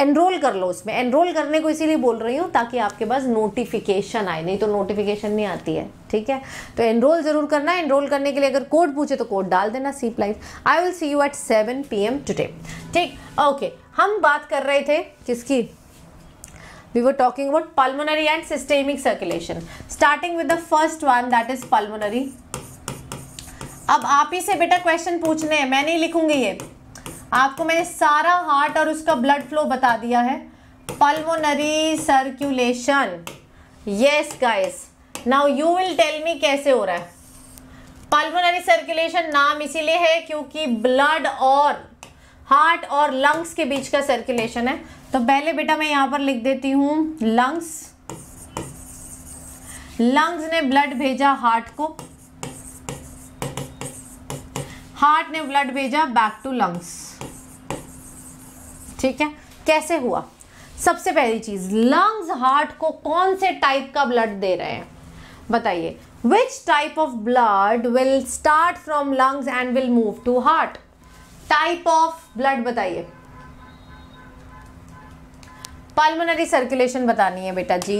एनरोल कर लो उसमें एनरोल करने को इसीलिए बोल रही हूँ ताकि आपके पास नोटिफिकेशन आए नहीं तो नोटिफिकेशन नहीं आती है ठीक है तो एनरोल ज़रूर करना एनरोल करने के लिए अगर कोड पूछे तो कोड डाल देना सी please I will see you at seven P M today ठीक ओके हम बात कर रहे थे किसकी we were talking about pulmonary and systemic circulation starting with the first one that is pulmonary अब आप ही से बेटा क्वेश्चन पूछने हैं मैं नहीं लिखूंगी ये आपको मैंने सारा हार्ट और उसका ब्लड फ्लो बता दिया है pulmonary circulation yes guys now you will tell me कैसे हो रहा है पल्मोनरी सर्कुलेशन नाम इसीलिए है क्योंकि ब्लड और हार्ट और लंग्स के बीच का सर्कुलेशन है तो पहले बेटा मैं यहां पर लिख देती हूं लंग्स लंग्स ने ब्लड भेजा हार्ट को हार्ट ने ब्लड भेजा बैक टू लंग्स ठीक है कैसे हुआ सबसे पहली चीज लंग्स हार्ट को कौन से टाइप का ब्लड दे रहे हैं बताइए which type of blood will start from lungs and will move to heart type of blood बताइए पल्मोनरी सर्कुलेशन बतानी है बेटा जी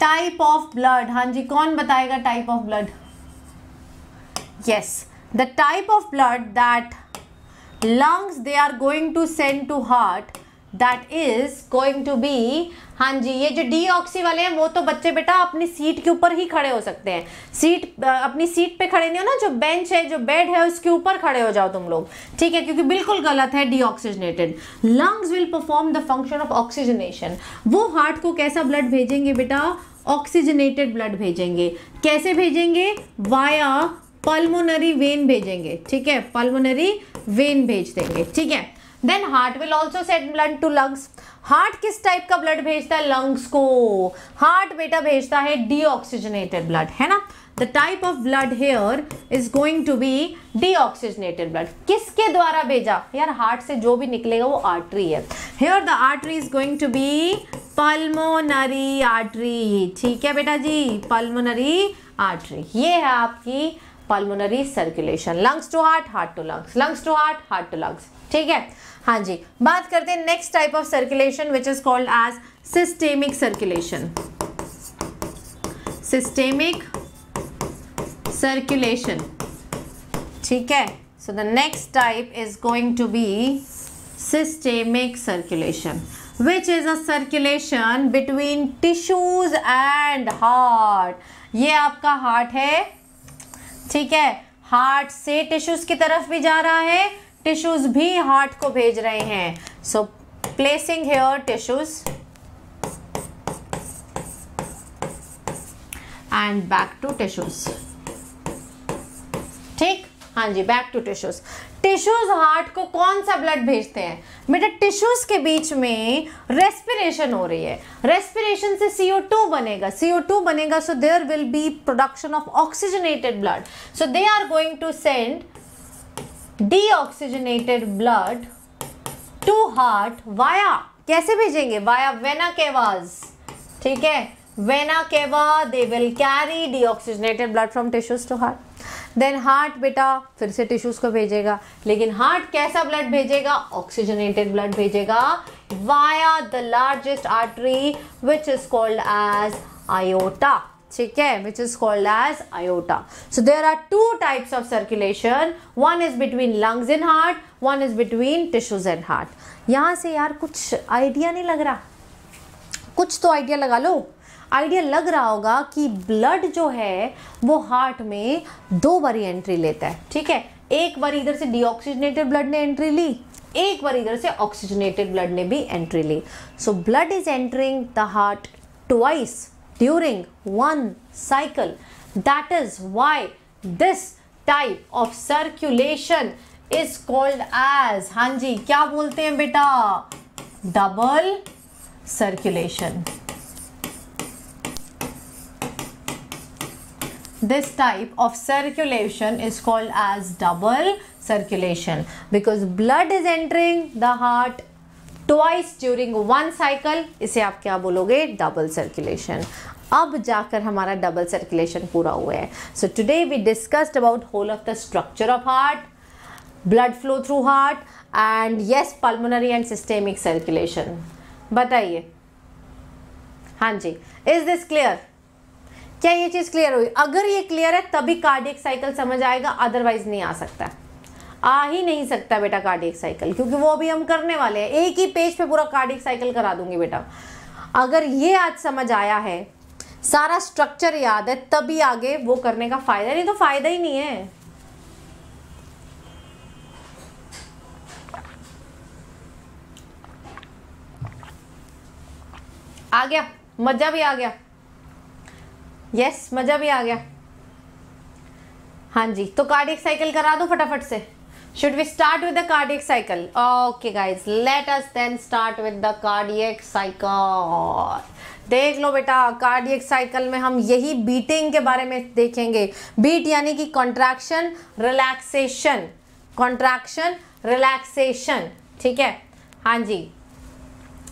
टाइप ऑफ ब्लड हाँ जी कौन बताएगा type of blood yes the type of blood that lungs they are going to send to heart that is going to be हाँ जी ये जो डी ऑक्सी वाले हैं वो तो बच्चे बेटा अपनी सीट के ऊपर ही खड़े हो सकते हैं सीट अपनी सीट पे खड़े नहीं हो ना जो बेंच है जो बेड है उसके ऊपर खड़े हो जाओ तुम लोग ठीक है क्योंकि बिल्कुल गलत है deoxygenated lungs will perform the function of oxygenation वो हार्ट को कैसा ब्लड भेजेंगे बेटा ऑक्सीजनेटेड ब्लड भेजेंगे कैसे भेजेंगे वाया पल्मोनरी वेन भेजेंगे ठीक है पल्मोनरी वेन भेज देंगे ठीक है then heart will also send blood to lungs heart किस टाइप का ब्लड भेजता है लंग्स को हार्ट बेटा भेजता है डीऑक्सीजनेटेड ब्लड है ना the type of blood here is going to be deoxygenated blood किसके द्वारा भेजा यार हार्ट से जो भी निकलेगा वो आर्टरी है here the artery is going to be pulmonary artery ठीक है बेटा जी पल्मोनरी आर्टरी ये है आपकी pulmonary circulation lungs to heart heart to lungs lungs to heart heart to lungs ठीक है हाँ जी बात करते हैं next type of circulation which is called as systemic circulation systemic circulation ठीक है so the next type is going to be systemic circulation which is a circulation between tissues and heart ये आपका हार्ट है ठीक है हार्ट से टिश्यूज की तरफ भी जा रहा है टिश्यूज भी हार्ट को भेज रहे हैं so placing here tissues and back to tissues ठीक हाँ जी back to tissues tissues heart को कौन सा ब्लड भेजते हैं बेटा टिश्यूज के बीच में रेस्पिरेशन हो रही है रेस्पिरेशन से सीओ टू बनेगा सीओ टू बनेगा so there will be production of oxygenated blood so they are going to send deoxygenated blood to heart via कैसे भेजेंगे वाया वेना केवाज ठीक है vena cava they will carry deoxygenated blood from tissues to heart then heart बेटा फिर से टिश्यूज को भेजेगा लेकिन हार्ट कैसा ब्लड भेजेगा ऑक्सीजनेटेड ब्लड भेजेगा via the largest artery which is called as aorta ठीक है which is called as aorta so there are two types of circulation one is between lungs and heart one is between tissues and heart यहां से यार कुछ आइडिया नहीं लग रहा कुछ तो आइडिया लगा लो आइडिया लग रहा होगा कि ब्लड जो है वो हार्ट में दो बारी एंट्री लेता है ठीक है एक बार इधर से डीऑक्सीजनेटेड ब्लड ने एंट्री ली एक बार इधर से ऑक्सीजनेटेड ब्लड ने भी एंट्री ली so blood is entering the heart twice during one cycle. That is why this type of circulation is called as Hanji, क्या बोलते हैं बेटा circulation. This type of circulation is called as double circulation because blood is entering the heart twice during one cycle इसे आप क्या बोलोगे डबल सर्कुलेशन अब जाकर हमारा डबल सर्कुलेशन पूरा हुआ है so today we discussed about whole of the structure of heart blood flow through heart and yes pulmonary and systemic circulation बताइए हाँ जी इज दिस क्लियर क्या ये चीज़ क्लियर हुई अगर ये क्लियर है तभी कार्डियक साइकिल समझ आएगा अदरवाइज नहीं आ सकता है आ ही नहीं सकता बेटा कार्डिक साइकिल क्योंकि वो अभी हम करने वाले हैं एक ही पेज पे पूरा कार्डिक साइकिल करा दूंगी बेटा अगर ये आज समझ आया है सारा स्ट्रक्चर याद है तभी आगे वो करने का फायदा नहीं तो फायदा ही नहीं है आ गया मजा भी आ गया यस मजा भी आ गया हाँ जी तो कार्डिक साइकिल करा दो फटाफट से should we start with the cardiac cycle okay guys let us then start with the cardiac cycle देख लो बेटा कार्डियक साइकिल में हम यही बीटिंग के बारे में देखेंगे बीट यानी कि कॉन्ट्रैक्शन रिलैक्सेशन कॉन्ट्रैक्शन रिलैक्सेशन ठीक है हाँ जी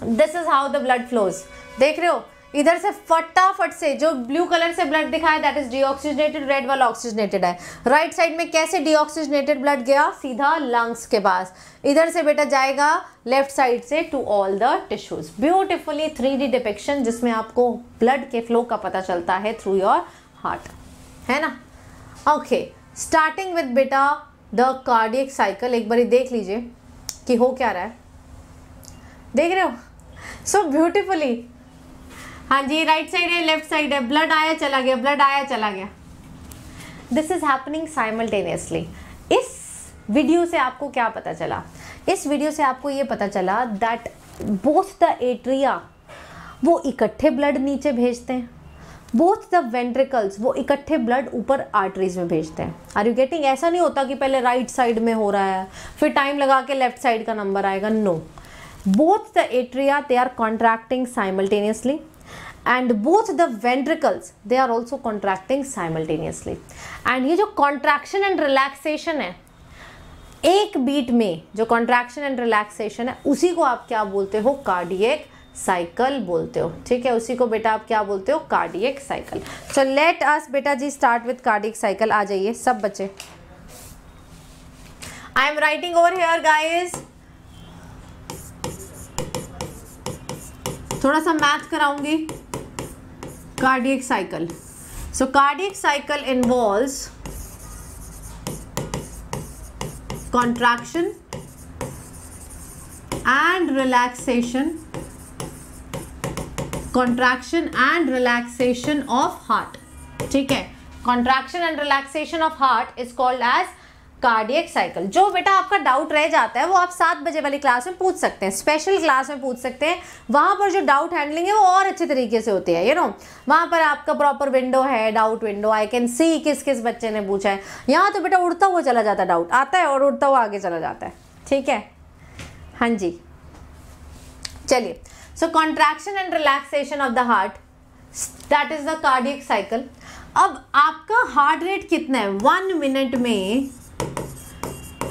this is how the blood flows देख रहे हो इधर से फटाफट से जो ब्लू कलर से ब्लड दिखाया दैट इज डीऑक्सीजनेटेड रेड वाला ऑक्सीजनेटेड है राइट right साइड में कैसे डीऑक्सीजनेटेड ब्लड गया सीधा लंग्स के पास इधर से बेटा जाएगा लेफ्ट साइड से to all the tissues beautifully three D depiction जिसमें आपको ब्लड के फ्लो का पता चलता है थ्रू योर हार्ट है ना ओके स्टार्टिंग विद बेटा द कार्डियक साइकिल एक बार देख लीजिए कि हो क्या रहा है देख रहे हो सो ब्यूटिफुली हाँ जी राइट साइड है लेफ्ट साइड है ब्लड आया चला गया ब्लड आया चला गया दिस इज हैपनिंग साइमल्टेनियसली इस वीडियो से आपको क्या पता चला इस वीडियो से आपको ये पता चला दैट बोथ द एट्रिया वो इकट्ठे ब्लड नीचे भेजते हैं बोथ द वेंट्रिकल्स वो इकट्ठे ब्लड ऊपर आर्टरीज में भेजते हैं आर यू गेटिंग ऐसा नहीं होता कि पहले राइट right साइड में हो रहा है फिर टाइम लगा के लेफ्ट साइड का नंबर आएगा no both the atria they are contracting simultaneously and both the ventricles they are also contracting simultaneously and ये जो कॉन्ट्रैक्शन एंड रिलैक्सेशन है एक बीट में जो कॉन्ट्रैक्शन एंड रिलैक्सेशन है उसी को आप क्या बोलते हो कार्डियक साइकिल बोलते हो ठीक है उसी को बेटा आप क्या बोलते हो cardiac cycle so let us बेटा जी स्टार्ट विथ कार्डियक साइकिल आ जाइए सब बच्चे I am writing over here guys थोड़ा सा मैथ कराऊंगी cardiac cycle so cardiac cycle involve contraction and relaxation contraction and relaxation of heart ठीक है contraction and relaxation of heart is called as cardiac cycle जो बेटा आपका डाउट रह जाता है वो आप सात बजे वाली क्लास में पूछ सकते हैं स्पेशल क्लास में पूछ सकते हैं वहां पर जो डाउट हैंडलिंग है वो और अच्छे तरीके से होती है यू नो वहां पर आपका प्रॉपर विंडो है doubt window I can see किस किस बच्चे ने पूछा है यहाँ तो बेटा उड़ता हुआ चला जाता है डाउट आता है और उड़ता हुआ आगे चला जाता है ठीक है हाँ जी चलिए so contraction and relaxation of the heart that is the cardiac cycle अब आपका हार्ट रेट कितना है वन मिनट में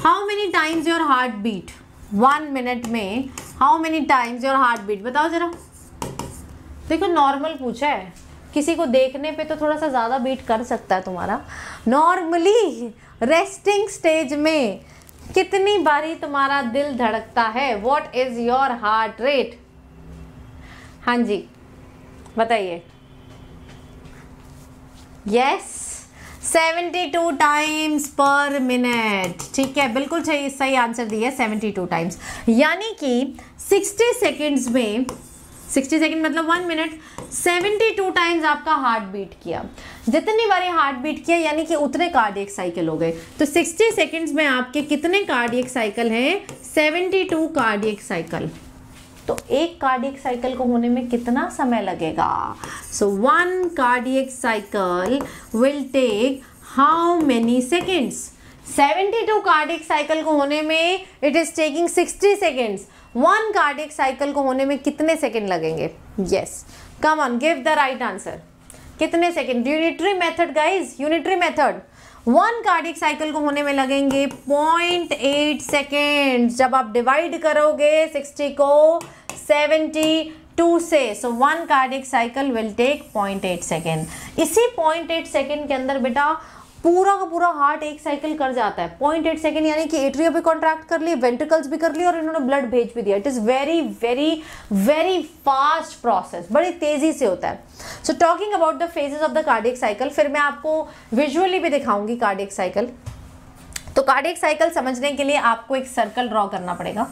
how many times your heart beat one minute में how many times your heart beat बताओ जरा देखो नॉर्मल पूछा है किसी को देखने पे तो थोड़ा सा ज़्यादा बीट कर सकता है तुम्हारा नॉर्मली रेस्टिंग स्टेज में कितनी बारी तुम्हारा दिल धड़कता है what is your heart rate हाँ जी बताइए yes seventy two times per minute ठीक है बिल्कुल सही सही आंसर दिया सेवेंटी टू टाइम्स यानी कि सिक्सटी सेकेंड्स में सिक्सटी सेकेंड मतलब one minute seventy two times आपका हार्ट बीट किया जितनी बारी हार्ट बीट किया यानी कि उतने कार्डियक साइकिल हो गए तो सिक्सटी सेकेंड्स में आपके कितने कार्डियक साइकिल हैं सेवेंटी टू कार्डियक साइकिल तो एक कार्डियक साइकिल को होने में कितना समय लगेगा so one cardiac cycle will take how many seconds 72 cardiac cycle को होने में it is taking 60 seconds one cardiac cycle को होने में कितने सेकेंड लगेंगे yes come on give the right answer कितने second unitary method guys unitary method one cardiac cycle को होने में लगेंगे पॉइंट एट सेकेंड जब आप डिवाइड करोगे सिक्सटी को सेवेंटी टू से so one cardiac cycle will take point eight second इसी पॉइंट एट सेकेंड के अंदर बेटा पूरा का पूरा हार्ट एक साइकिल कर जाता है पॉइंट एट सेकेंड यानी कि एट्रिया भी कॉन्ट्रैक्ट कर लिए वेंटिकल्स भी कर लिए और इन्होंने ब्लड भेज भी दिया it is very very very fast process बड़ी तेज़ी से होता है so talking about the phases of the cardiac cycle फिर मैं आपको विजुअली भी दिखाऊंगी कार्डिक साइकिल तो कार्डिक साइकिल समझने के लिए आपको एक सर्कल ड्रॉ करना पड़ेगा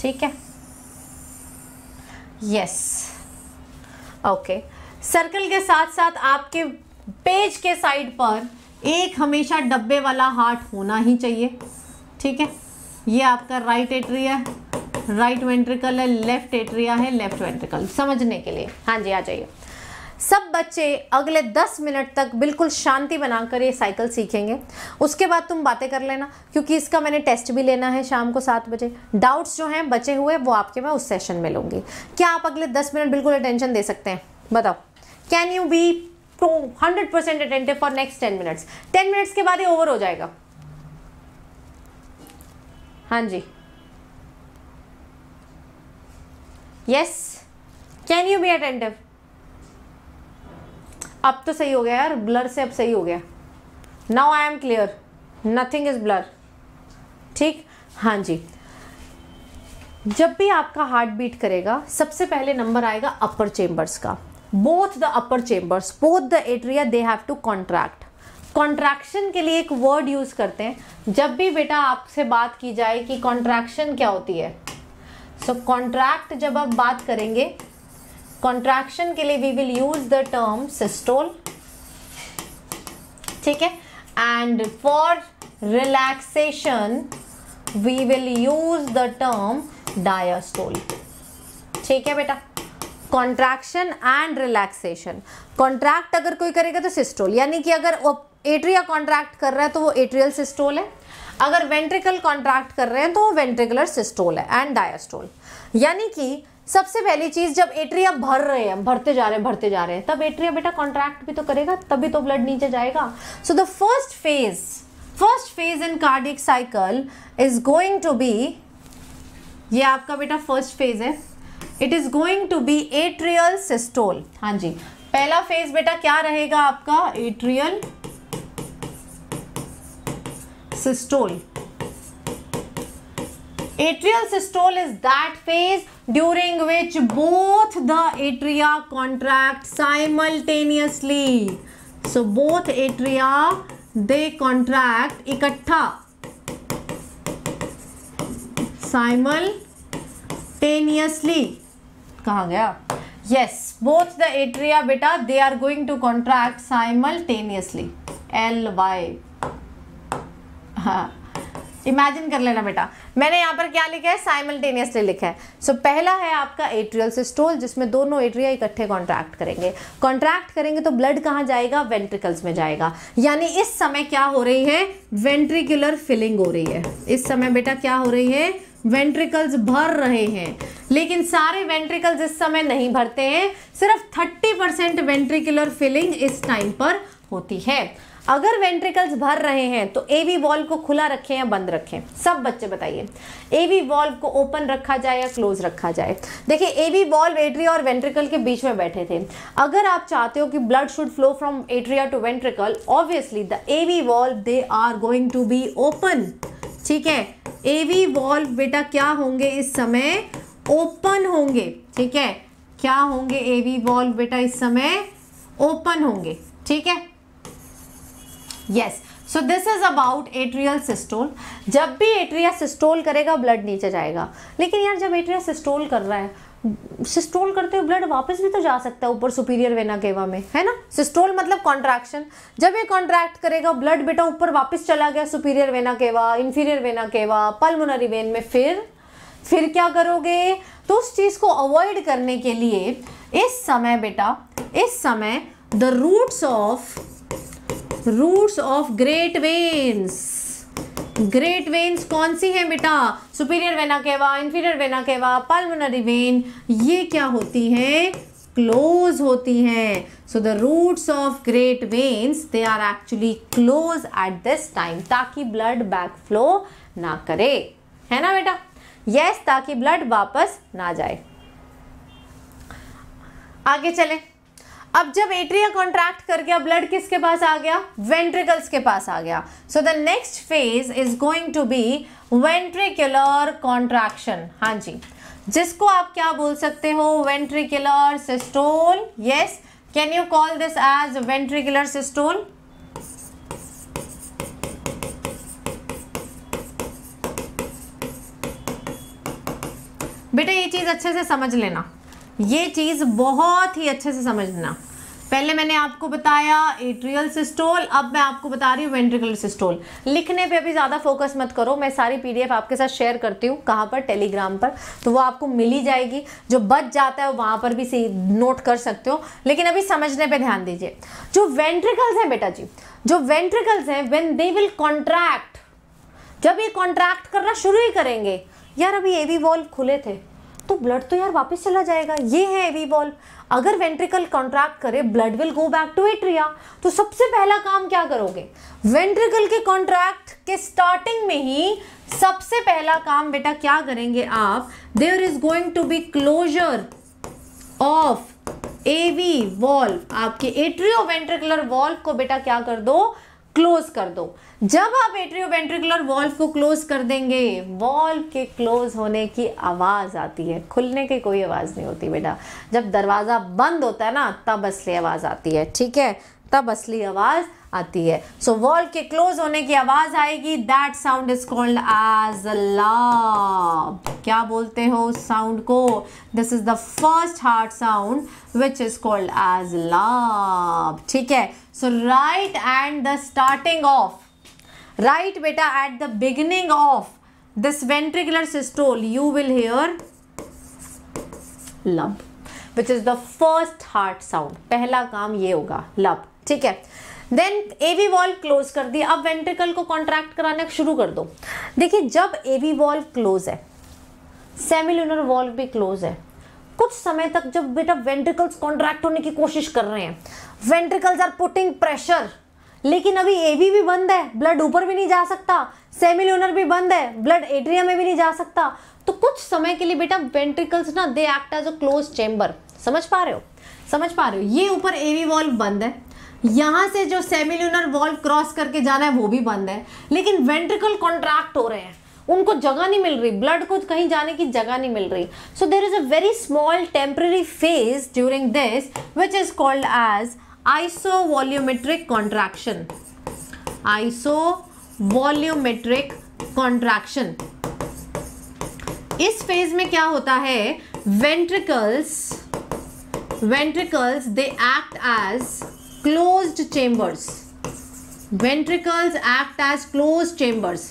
ठीक है yes yes. Okay okay. Circle के साथ साथ आपके पेज के साइड पर एक हमेशा डब्बे वाला हार्ट होना ही चाहिए ठीक है ये आपका राइट एट्रिया है राइट वेंट्रिकल है लेफ्ट एट्रिया है लेफ्ट वेंट्रिकल समझने के लिए हाँ जी आ जाइए सब बच्चे अगले 10 मिनट तक बिल्कुल शांति बनाकर ये साइकिल सीखेंगे उसके बाद तुम बातें कर लेना क्योंकि इसका मैंने टेस्ट भी लेना है शाम को सात बजे डाउट्स जो हैं बचे हुए वो आपके मैं उस सेशन में लूँगी क्या आप अगले 10 मिनट बिल्कुल अटेंशन दे सकते हैं बताओ can you be hundred percent attentive for next ten minutes ten minutes के बाद ही ओवर हो जाएगा हाँ जी yes can you be attentive अब तो सही हो गया यार ब्लर से अब सही हो गया now I am clear nothing is blur ठीक हाँ जी जब भी आपका हार्ट बीट करेगा सबसे पहले नंबर आएगा अपर चेम्बर्स का both the upper chambers both the atria they have to contract contraction के लिए एक वर्ड यूज़ करते हैं जब भी बेटा आपसे बात की जाए कि कॉन्ट्रैक्शन क्या होती है सो so, कॉन्ट्रैक्ट जब आप बात करेंगे कॉन्ट्रैक्शन के लिए we will use the term systole ठीक है and for relaxation we will use the term diastole ठीक है बेटा कॉन्ट्रैक्शन एंड रिलैक्सेशन कॉन्ट्रैक्ट अगर कोई करेगा तो सिस्टोल यानी कि अगर एट्रिया कॉन्ट्रैक्ट कर रहा है तो वो एट्रियल सिस्टोल है अगर वेंट्रिकल कॉन्ट्रैक्ट कर रहे हैं तो वो वेंट्रिकुलर सिस्टोल है एंड डायस्टोल यानी कि सबसे पहली चीज जब एट्रिया भर रहे हैं भरते जा रहे हैं भरते जा रहे हैं तब एट्रिया बेटा कॉन्ट्रैक्ट भी तो करेगा तभी तो ब्लड नीचे जाएगा so the first phase first phase in cardiac cycle is going to be ये आपका बेटा फर्स्ट फेज है it is going to be atrial systole हाँ जी पहला फेज बेटा क्या रहेगा आपका atrial systole atrial systole is that phase during which both the atria contract simultaneously so both atria they contract इकट्ठा साइमल simultaneously कहाँ गया yes both the atria beta they are going to contract simultaneously l y हाँ इमेजिन कर लेना बेटा मैंने यहाँ पर क्या लिखा है साइमल्टेनियसली लिखा है सो so, पहला है आपका एट्रियल सिस्टोल जिसमें दोनों एट्रिया इकट्ठे कॉन्ट्रैक्ट करेंगे कॉन्ट्रैक्ट करेंगे तो ब्लड कहाँ जाएगा वेंट्रिकल्स में जाएगा यानी इस समय क्या हो रही है वेंट्रिकुलर फिलिंग हो रही है इस समय बेटा क्या हो रही है वेंट्रिकल्स भर रहे हैं लेकिन सारे वेंट्रिकल्स इस समय नहीं भरते हैं सिर्फ 30 परसेंट वेंट्रिकुलर फिलिंग इस टाइम पर होती है अगर वेंट्रिकल्स भर रहे हैं तो एवी वॉल्व को खुला रखें या बंद रखें सब बच्चे बताइए एवी वॉल्व को ओपन रखा जाए या क्लोज रखा जाए देखिए एवी वॉल्व एट्रिया और वेंट्रिकल के बीच में बैठे थे अगर आप चाहते हो कि blood should flow from atria to ventricle obviously the AV valve they are going to be open ठीक है एवी वॉल्व बेटा क्या होंगे इस समय ओपन होंगे ठीक है क्या होंगे एवी वॉल्व बेटा इस समय ओपन होंगे ठीक है yes so this is about atrial systole जब भी एट्रिया सिस्टोल करेगा ब्लड नीचे जाएगा लेकिन यार जब एट्रिया सिस्टोल कर रहा है सिस्टोल करते हुए ब्लड वापस भी तो जा सकता है ऊपर सुपीरियर वेना केवा में है ना सिस्टोल मतलब कॉन्ट्रैक्शन जब ये कॉन्ट्रैक्ट करेगा ब्लड बेटा ऊपर वापस चला गया superior vena cava inferior vena cava pulmonary vein में फिर फिर क्या करोगे तो उस चीज़ को अवॉइड करने के लिए इस समय बेटा इस समय the roots of roots of great veins great veins कौन सी है बेटा superior vena cava inferior vena cava pulmonary vein ये क्या होती है क्लोज होती हैं so the roots of great veins they are actually close at this time ताकि ब्लड बैक फ्लो ना करे है ना बेटा यस yes, ताकि ब्लड वापस ना जाए आगे चलें अब जब एट्रिया कॉन्ट्रैक्ट कर गया ब्लड किसके पास आ गया वेंट्रिकल्स के पास आ गया so the next phase is going to be ventricular contraction हाँ जी जिसको आप क्या बोल सकते हो ventricular systole yes can you call this as ventricular systole बेटा ये चीज़ अच्छे से समझ लेना ये चीज़ बहुत ही अच्छे से समझना पहले मैंने आपको बताया एट्रियल सिस्टोल अब मैं आपको बता रही हूँ वेंट्रिकुलर सिस्टोल लिखने पे भी ज़्यादा फोकस मत करो मैं सारी पीडीएफ आपके साथ शेयर करती हूँ कहाँ पर टेलीग्राम पर तो वो आपको मिली जाएगी जो बच जाता है वहाँ पर भी सी नोट कर सकते हो लेकिन अभी समझने पर ध्यान दीजिए जो वेंट्रिकल्स हैं बेटा जी जो वेंट्रिकल्स हैं वेन दे विल कॉन्ट्रैक्ट जब ये कॉन्ट्रैक्ट करना शुरू ही करेंगे यार अभी ए वी वॉल्व खुले थे तो ब्लड तो यार वापस चला जाएगा ये है एवी एवीवॉल्व अगर वेंट्रिकल कॉन्ट्रैक्ट करे blood will go back to atria तो सबसे पहला काम क्या करोगे वेंट्रिकल के कॉन्ट्रैक्ट के स्टार्टिंग में ही सबसे पहला काम बेटा क्या करेंगे आप there is going to be closure of AV valve आपके एट्रियो वेंट्रिकुलर वॉल्व को बेटा क्या कर दो क्लोज कर दो जब आप एट्रियोवेंट्रिकुलर वॉल्व को क्लोज कर देंगे वॉल्व के क्लोज होने की आवाज़ आती है खुलने की कोई आवाज़ नहीं होती बेटा जब दरवाज़ा बंद होता है ना तब असली आवाज़ आती है ठीक है तब असली आवाज़ आती है सो so, वॉल के क्लोज होने की आवाज आएगी that sound is called as lub क्या बोलते हो उस साउंड को this is the first heart sound which is called as lub ठीक है so right and the starting of right बेटा at the beginning of this ventricular systole you will hear lub which is the first heart sound पहला काम ये होगा लब ठीक है देन एवी वॉल्व क्लोज कर दिया अब वेंट्रिकल को कॉन्ट्रैक्ट कराना शुरू कर दो देखिए जब एवी वॉल्व क्लोज है सेमिलुनर वॉल्व भी क्लोज है कुछ समय तक जब बेटा वेंट्रिकल्स कॉन्ट्रैक्ट होने की कोशिश कर रहे हैं वेंट्रिकल्स आर पुटिंग प्रेशर लेकिन अभी एवी भी बंद है ब्लड ऊपर भी नहीं जा सकता सेमिलुनर भी बंद है ब्लड एट्रिया में भी नहीं जा सकता तो कुछ समय के लिए बेटा वेंट्रिकल्स ना they act as a close chamber समझ पा रहे हो समझ पा रहे हो ये ऊपर एवी वॉल्व बंद है यहां से जो सेमिल्यूनर वॉल्व क्रॉस करके जाना है वो भी बंद है लेकिन वेंट्रिकल कॉन्ट्रैक्ट हो रहे हैं उनको जगह नहीं मिल रही ब्लड को कहीं जाने की जगह नहीं मिल रही so there is a very small temporary phase during this which is called as isovolumetric contraction isovolumetric contraction इस फेज में क्या होता है ventricles ventricles they act as closed chambers. Ventricles act as close chambers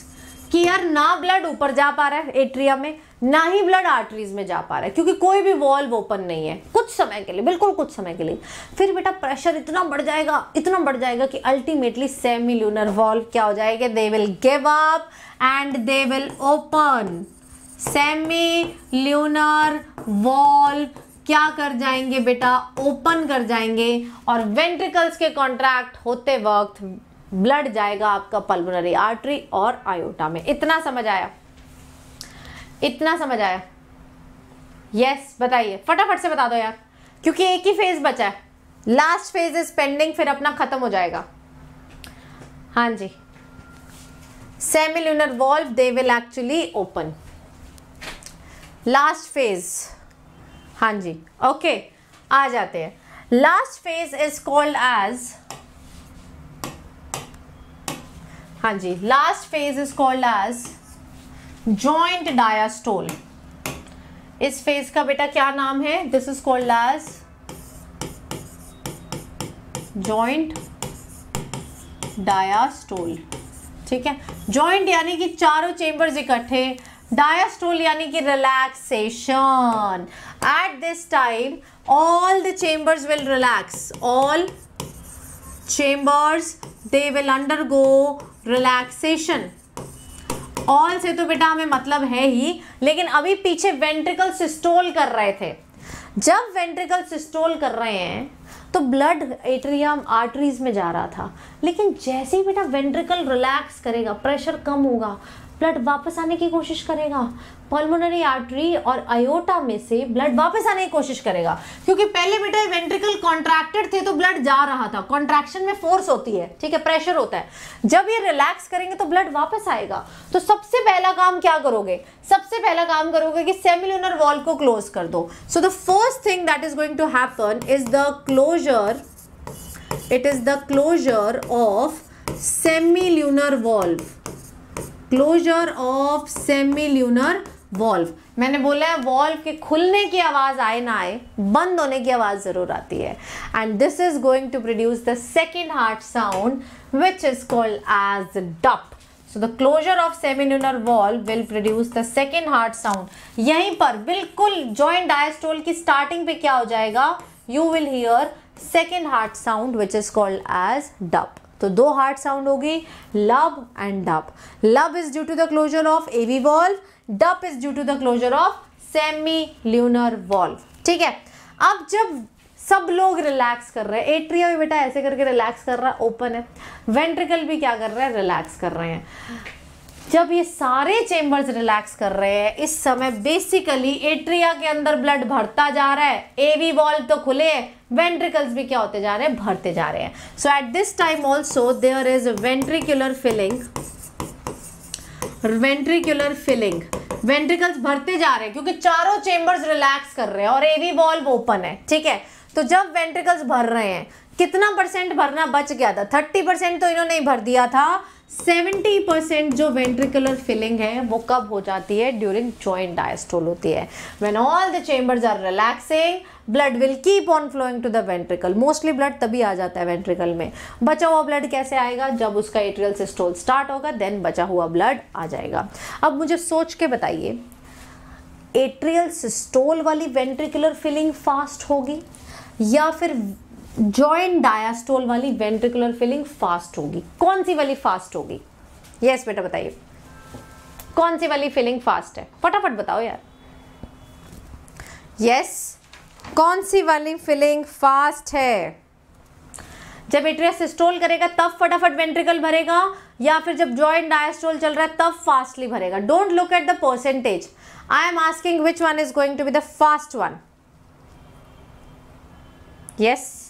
कि यार ना ब्लड ऊपर जा पा रहा है एट्रिया में ना ही ब्लड आर्टरीज में जा पा रहा है क्योंकि कोई भी वॉल्व ओपन नहीं है कुछ समय के लिए बिल्कुल कुछ समय के लिए फिर बेटा प्रेशर इतना बढ़ जाएगा इतना बढ़ जाएगा कि अल्टीमेटली सेमी ल्यूनर वॉल्व क्या हो जाएगा they will give up and they will open semilunar valve क्या कर जाएंगे बेटा ओपन कर जाएंगे और वेंट्रिकल्स के कॉन्ट्रैक्ट होते वक्त ब्लड जाएगा आपका पल्मोनरी आर्टरी और आयोटा में इतना समझ आया इतना समझ आया यस बताइए फटाफट से बता दो यार क्योंकि एक ही फेज बचा है लास्ट फेज इज पेंडिंग फिर अपना खत्म हो जाएगा हाँ जी semilunar valve they will actually open last phase हाँ जी ओके आ जाते हैं last phase is called as हाँ जी last phase is called as joint diastole इस फेज का बेटा क्या नाम है this is called as joint diastole ठीक है जॉइंट यानी कि चारों चेंबर्स इकट्ठे डायास्टोल यानी कि relaxation At this time, all the chambers will relax. All chambers, they will undergo relaxation. Also तो बेटा हमें मतलब है ही लेकिन अभी पीछे वेंट्रिकल सिस्टोल कर रहे थे जब वेंट्रिकल सिस्टोल कर रहे हैं तो ब्लड एट्रियम आर्टरीज में जा रहा था लेकिन जैसे ही बेटा वेंट्रिकल रिलैक्स करेगा प्रेशर कम होगा ब्लड वापस आने की कोशिश करेगा पल्मोनरी आर्टरी और अयोटा में से ब्लड वापस आने की कोशिश करेगा क्योंकि पहले बेटा वेंट्रिकल कॉन्ट्रैक्टेड थे तो ब्लड जा रहा था कॉन्ट्रैक्शन में फोर्स होती है ठीक है प्रेशर होता है जब ये रिलैक्स करेंगे तो ब्लड वापस आएगा तो सबसे पहला काम क्या करोगे सबसे पहला काम करोगे कि सेमिलुनर वॉल को क्लोज कर दो so the first thing that is going to happen is the closure it is the closure of semilunar valve closure of semilunar valve मैंने बोला है वॉल्व के खुलने की आवाज़ आए ना आए बंद होने की आवाज़ ज़रूर आती है and this is going to produce the second heart sound which is called as dup so the closure of lunar valve will produce the second heart sound यहीं पर बिल्कुल जॉइंट डायस्टोल की स्टार्टिंग पे क्या हो जाएगा you will hear second heart sound which is called as dup तो दो हार्ड साउंड होगी lub and dup lub is due to the closure of AV valve dup is due to the closure of semilunar valve ठीक है अब जब सब लोग रिलैक्स कर रहे हैं एट्रिया भी बेटा ऐसे करके रिलैक्स कर रहा है ओपन है वेंट्रिकल भी क्या कर रहे हैं रिलैक्स कर रहे हैं जब ये सारे चेंबर्स रिलैक्स कर रहे हैं इस समय बेसिकली एट्रिया के अंदर ब्लड भरता जा रहा है एवी वॉल्व तो खुले हैं वेंट्रिकल्स भी क्या होते जा रहे हैं भरते जा रहे हैं so at this time also there is ventricular filling ventricular filling ventricles भरते जा रहे हैं क्योंकि चारों चेंबर्स रिलैक्स कर रहे हैं और एवी वॉल्व ओपन है ठीक है तो जब वेंट्रिकल्स भर रहे हैं कितना परसेंट भरना बच गया था थर्टी परसेंट तो इन्होंने ही भर दिया था सेवेंटी परसेंट जो वेंट्रिकुलर फिलिंग है वो कब हो जाती है ड्यूरिंग जॉइंट डायस्टोल होती है when all the chambers are relaxing blood will keep on flowing to the ventricle mostly blood तभी आ जाता है वेंट्रिकल में बचा हुआ ब्लड कैसे आएगा जब उसका एट्रियल सिस्टोल स्टार्ट होगा देन बचा हुआ ब्लड आ जाएगा अब मुझे सोच के बताइए एट्रियल सिस्टोल वाली वेंट्रिकुलर फिलिंग फास्ट होगी या फिर जॉइंट डायास्टोल वाली वेंट्रिकुलर फिलिंग फास्ट होगी कौन सी वाली फास्ट होगी यस yes, बेटा बताइए कौन सी वाली फीलिंग फास्ट है फटाफट बताओ यार यस yes, कौन सी वाली फिलिंग फास्ट है जब एट्रिया सिस्टोल करेगा तब फटाफट वेंट्रिकल भरेगा या फिर जब जॉइंट डायस्टोल चल रहा है तब फास्टली भरेगा don't look at the percentage I am asking which one is going to be the fast one yes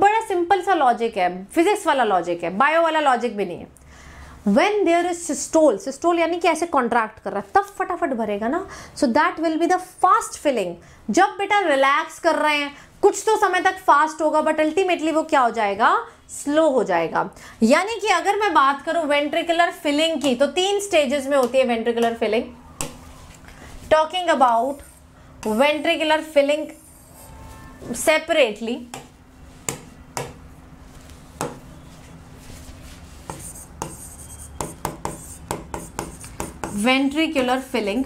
बड़ा सिंपल सा लॉजिक है फिजिक्स वाला लॉजिक है बायो वाला लॉजिक भी नहीं है when there is systole systole यानी कि ऐसे कॉन्ट्रैक्ट कर रहा है तब फटाफट भरेगा ना so that will be the fast filling जब बेटा रिलैक्स कर रहे हैं कुछ तो समय तक फास्ट होगा बट अल्टीमेटली वो क्या हो जाएगा स्लो हो जाएगा यानी कि अगर मैं बात करूं वेंट्रिकुलर फिलिंग की तो तीन स्टेजेस में होती है ventricular filling talking about ventricular filling separately ventricular filling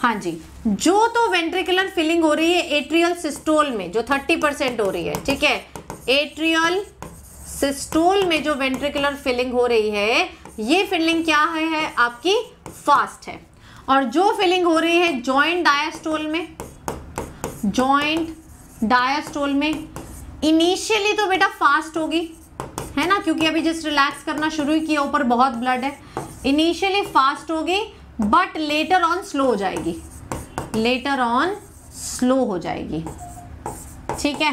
हाँ जी जो तो वेंट्रिकुलर फिलिंग हो रही है एट्रियल सिस्टोल में जो 30 परसेंट हो रही है ठीक है एट्रियल सिस्टोल में जो वेंट्रिकुलर फिलिंग हो रही है ये फिलिंग क्या है, है आपकी फास्ट है और जो फिलिंग हो रही है जॉइंट डायस्टोल में जॉइंट डायस्टोल में इनिशियली तो बेटा फास्ट होगी है ना क्योंकि अभी जस्ट रिलैक्स करना शुरू ही किया ऊपर बहुत ब्लड है इनिशियली फास्ट होगी बट लेटर ऑन स्लो हो जाएगी लेटर ऑन स्लो हो जाएगी ठीक है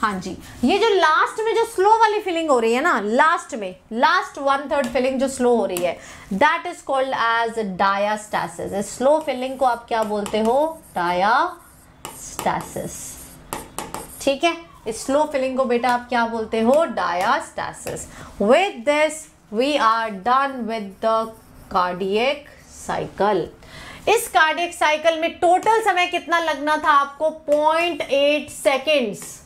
हाँ जी ये जो लास्ट में जो स्लो वाली फीलिंग हो रही है ना लास्ट में लास्ट वन थर्ड फीलिंग जो स्लो हो रही है that is called as diastasis इस स्लो फीलिंग को आप क्या बोलते हो डायास्टेसिस ठीक है इस स्लो फीलिंग को बेटा आप क्या बोलते हो diastasis with this we are done with the cardiac cycle इस कार्डियक साइकिल में टोटल समय कितना लगना था आपको 0.8 सेकेंड्स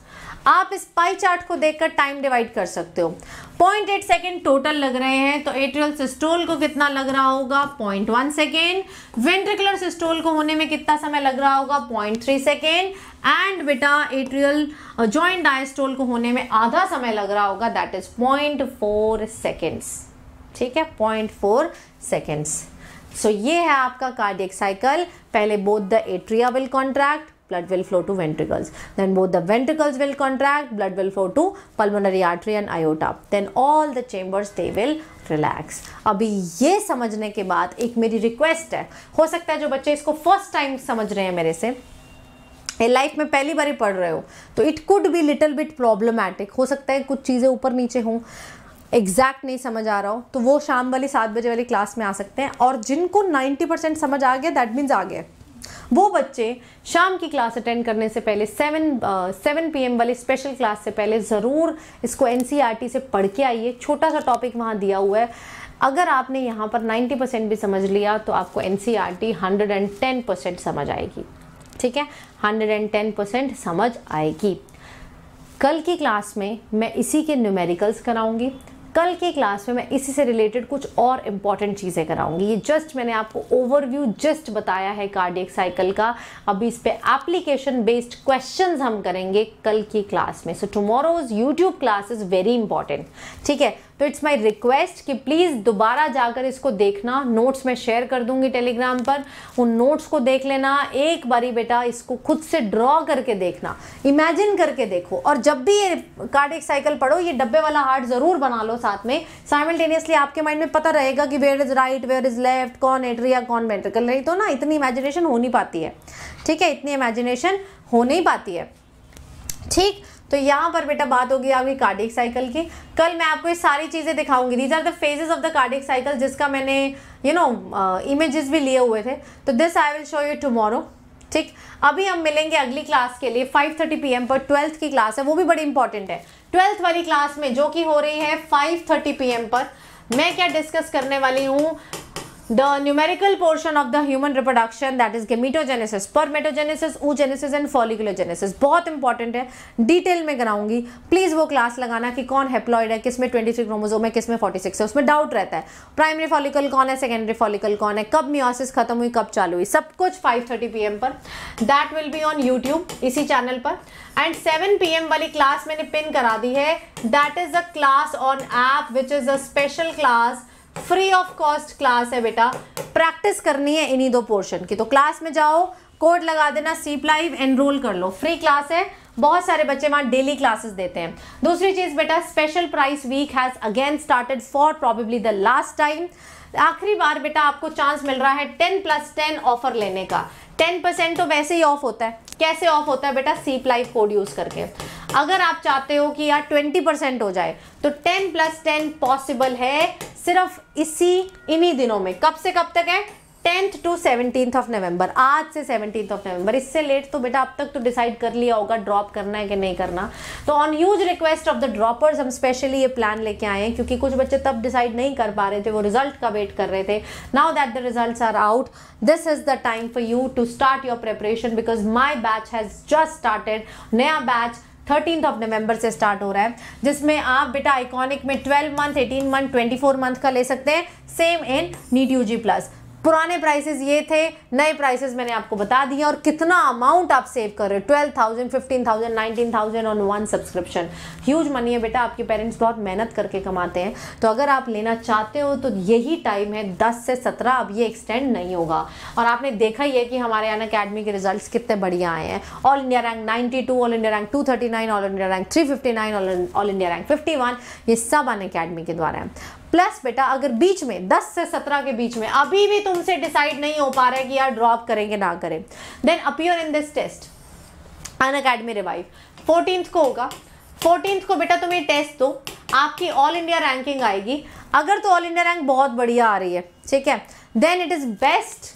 आप इस पाई चार्ट को देखकर टाइम डिवाइड कर सकते हो 0.8 सेकेंड टोटल लग रहे हैं तो एट्रियल सिस्टोल को कितना लग रहा होगा 0.1 वन सेकेंड वेंट्रिकुलर सिस्टोल को होने में कितना समय लग रहा होगा 0.3 थ्री सेकेंड एंड बेटा एट्रियल जॉइंट डायस्टोल को होने में आधा समय लग रहा होगा that is point four seconds ठीक है पॉइंट फोर सेकेंड्स सो ये है आपका कार्डियक साइकिल पहले both the atria will contract blood will flow to ventricles then both the ventricles will contract blood will flow to pulmonary artery and aorta then all the chambers they will relax अभी ये समझने के बाद एक मेरी रिक्वेस्ट है हो सकता है जो बच्चे इसको फर्स्ट टाइम समझ रहे हैं मेरे से लाइफ में पहली बार ही पढ़ रहे हो तो it could be little bit problematic हो सकता है कुछ चीज़ें ऊपर नीचे हों एग्जैक्ट नहीं समझ आ रहा हो तो वो शाम वाली सात बजे वाली क्लास में आ सकते हैं और जिनको नाइन्टी परसेंट समझ आ गया दैट मीन्स आ गया वो बच्चे शाम की क्लास अटेंड करने से पहले सेवन सेवन पी वाली स्पेशल क्लास से पहले ज़रूर इसको एन e से पढ़ के आइए छोटा सा टॉपिक वहाँ दिया हुआ है अगर आपने यहाँ पर 90 परसेंट भी समझ लिया तो आपको N C R T hundred and ten percent समझ आएगी ठीक है 110 परसेंट समझ आएगी कल की क्लास में मैं इसी के न्यूमेरिकल्स कराऊंगी कल की क्लास में मैं इसी से रिलेटेड कुछ और इम्पॉर्टेंट चीज़ें कराऊंगी ये जस्ट मैंने आपको ओवरव्यू जस्ट बताया है कार्डियक साइकिल का अभी इस पर एप्लीकेशन बेस्ड क्वेश्चन हम करेंगे कल की क्लास में so tomorrow's YouTube class is very important ठीक है तो इट्स माई रिक्वेस्ट कि प्लीज़ दोबारा जाकर इसको देखना नोट्स में शेयर कर दूंगी टेलीग्राम पर उन नोट्स को देख लेना एक बारी बेटा इसको खुद से ड्रॉ करके देखना इमेजिन करके देखो और जब भी ये कार्डिक साइकिल पढ़ो ये डब्बे वाला हार्ट ज़रूर बना लो साथ में साइमल्टेनियसली आपके माइंड में पता रहेगा कि where is right where is left कौन एट्रिया कौन वेंट्रिकल नहीं तो ना इतनी इमेजिनेशन हो नहीं पाती है ठीक है इतनी इमेजिनेशन हो नहीं पाती है ठीक तो यहाँ पर बेटा बात होगी आपकी कार्डिक साइकिल की कल मैं आपको ये सारी चीज़ें दिखाऊंगी these are the phases of the cardiac cycle जिसका मैंने यू नो इमेजेस भी लिए हुए थे तो this I will show you tomorrow ठीक अभी हम मिलेंगे अगली क्लास के लिए 5:30 थर्टी पी पर ट्वेल्थ की क्लास है वो भी बड़ी इंपॉर्टेंट है ट्वेल्थ वाली क्लास में जो कि हो रही है 5:30 थर्टी पर मैं क्या डिस्कस करने वाली हूँ the numerical The numerical portion of the human reproduction that is gametogenesis, spermatogenesis, oogenesis and folliculogenesis बहुत इंपॉर्टेंट है डिटेल में कराऊंगी प्लीज़ वो क्लास लगाना कि कौन हेप्लॉइड है किस में ट्वेंटी थ्री क्रोमोजोम है किस में फोर्टी सिक्स है उसमें डाउट रहता है प्राइमरी फॉलिकल कौन है सेकेंडरी फॉलिकल कौन है कब म्योसिस खत्म हुई कब चालू हुई सब कुछ फाइव थर्टी पी एम पर that will be on YouTube इसी चैनल पर एंड सेवन पी एम वाली क्लास मैंने पिन करा दी है that is a class on app which is a special class free of cost class है बेटा प्रैक्टिस करनी है इन्हीं दो पोर्शन की तो क्लास में जाओ कोड लगा देना सीप लाइव एनरोल कर लो फ्री क्लास है बहुत सारे बच्चे वहाँ डेली क्लासेस देते हैं दूसरी चीज़ बेटा special price week has again started for probably the last time आखिरी बार बेटा आपको चांस मिल रहा है टेन प्लस टेन ऑफर लेने का टेन परसेंट तो वैसे ही ऑफ होता है कैसे ऑफ होता है बेटा सी प्लाई कोड यूज करके अगर आप चाहते हो कि यार ट्वेंटी परसेंट हो जाए तो टेन प्लस टेन पॉसिबल है सिर्फ इसी इन्हीं दिनों में कब से कब तक है tenth to seventeen of November आज से सेवनटीन ऑफ नवंबर इससे लेट तो बेटा अब तक तो डिसाइड कर लिया होगा ड्रॉप करना है कि नहीं करना तो on use request of the droppers हम स्पेशली ये प्लान लेके आए हैं क्योंकि कुछ बच्चे तब डिसाइड नहीं कर पा रहे थे वो रिजल्ट का वेट कर रहे थे now that the result are out this is the time for you to start your preparation because my batch has just started नया बैच थर्टीन ऑफ नवंबर से स्टार्ट हो रहा है जिसमें आप बेटा आइकॉनिक में 12 मंथ 18 मंथ 24 मंथ का ले सकते हैं same in NEET U G plus पुराने प्राइसेस ये थे नए प्राइसेस मैंने आपको बता दिए और कितना अमाउंट आप सेव कर रहे हो twelve thousand fifteen thousand nineteen thousand on one subscription huge money है बेटा आपके पेरेंट्स बहुत मेहनत करके कमाते हैं तो अगर आप लेना चाहते हो तो यही टाइम है दस से सत्रह अब ये एक्सटेंड नहीं होगा और आपने देखा ही है कि हमारे अन अकेडमी के रिजल्ट कितने बढ़िया आए हैं all India rank ninety two all India rank two thirty nine all India rank three fifty nine all India rank fifty one ये सब अन अकेडमी के द्वारा है प्लस बेटा अगर बीच में 10 से 17 के बीच में अभी भी तुमसे डिसाइड नहीं हो पा रहा है कि यार ड्रॉप करेंगे ना करें then appear in this test Unacademy revive fourteen को होगा फोर्टीन को बेटा तुम ये टेस्ट दो आपकी ऑल इंडिया रैंकिंग आएगी अगर तो ऑल इंडिया रैंक बहुत बढ़िया आ रही है ठीक है देन इट इज़ बेस्ट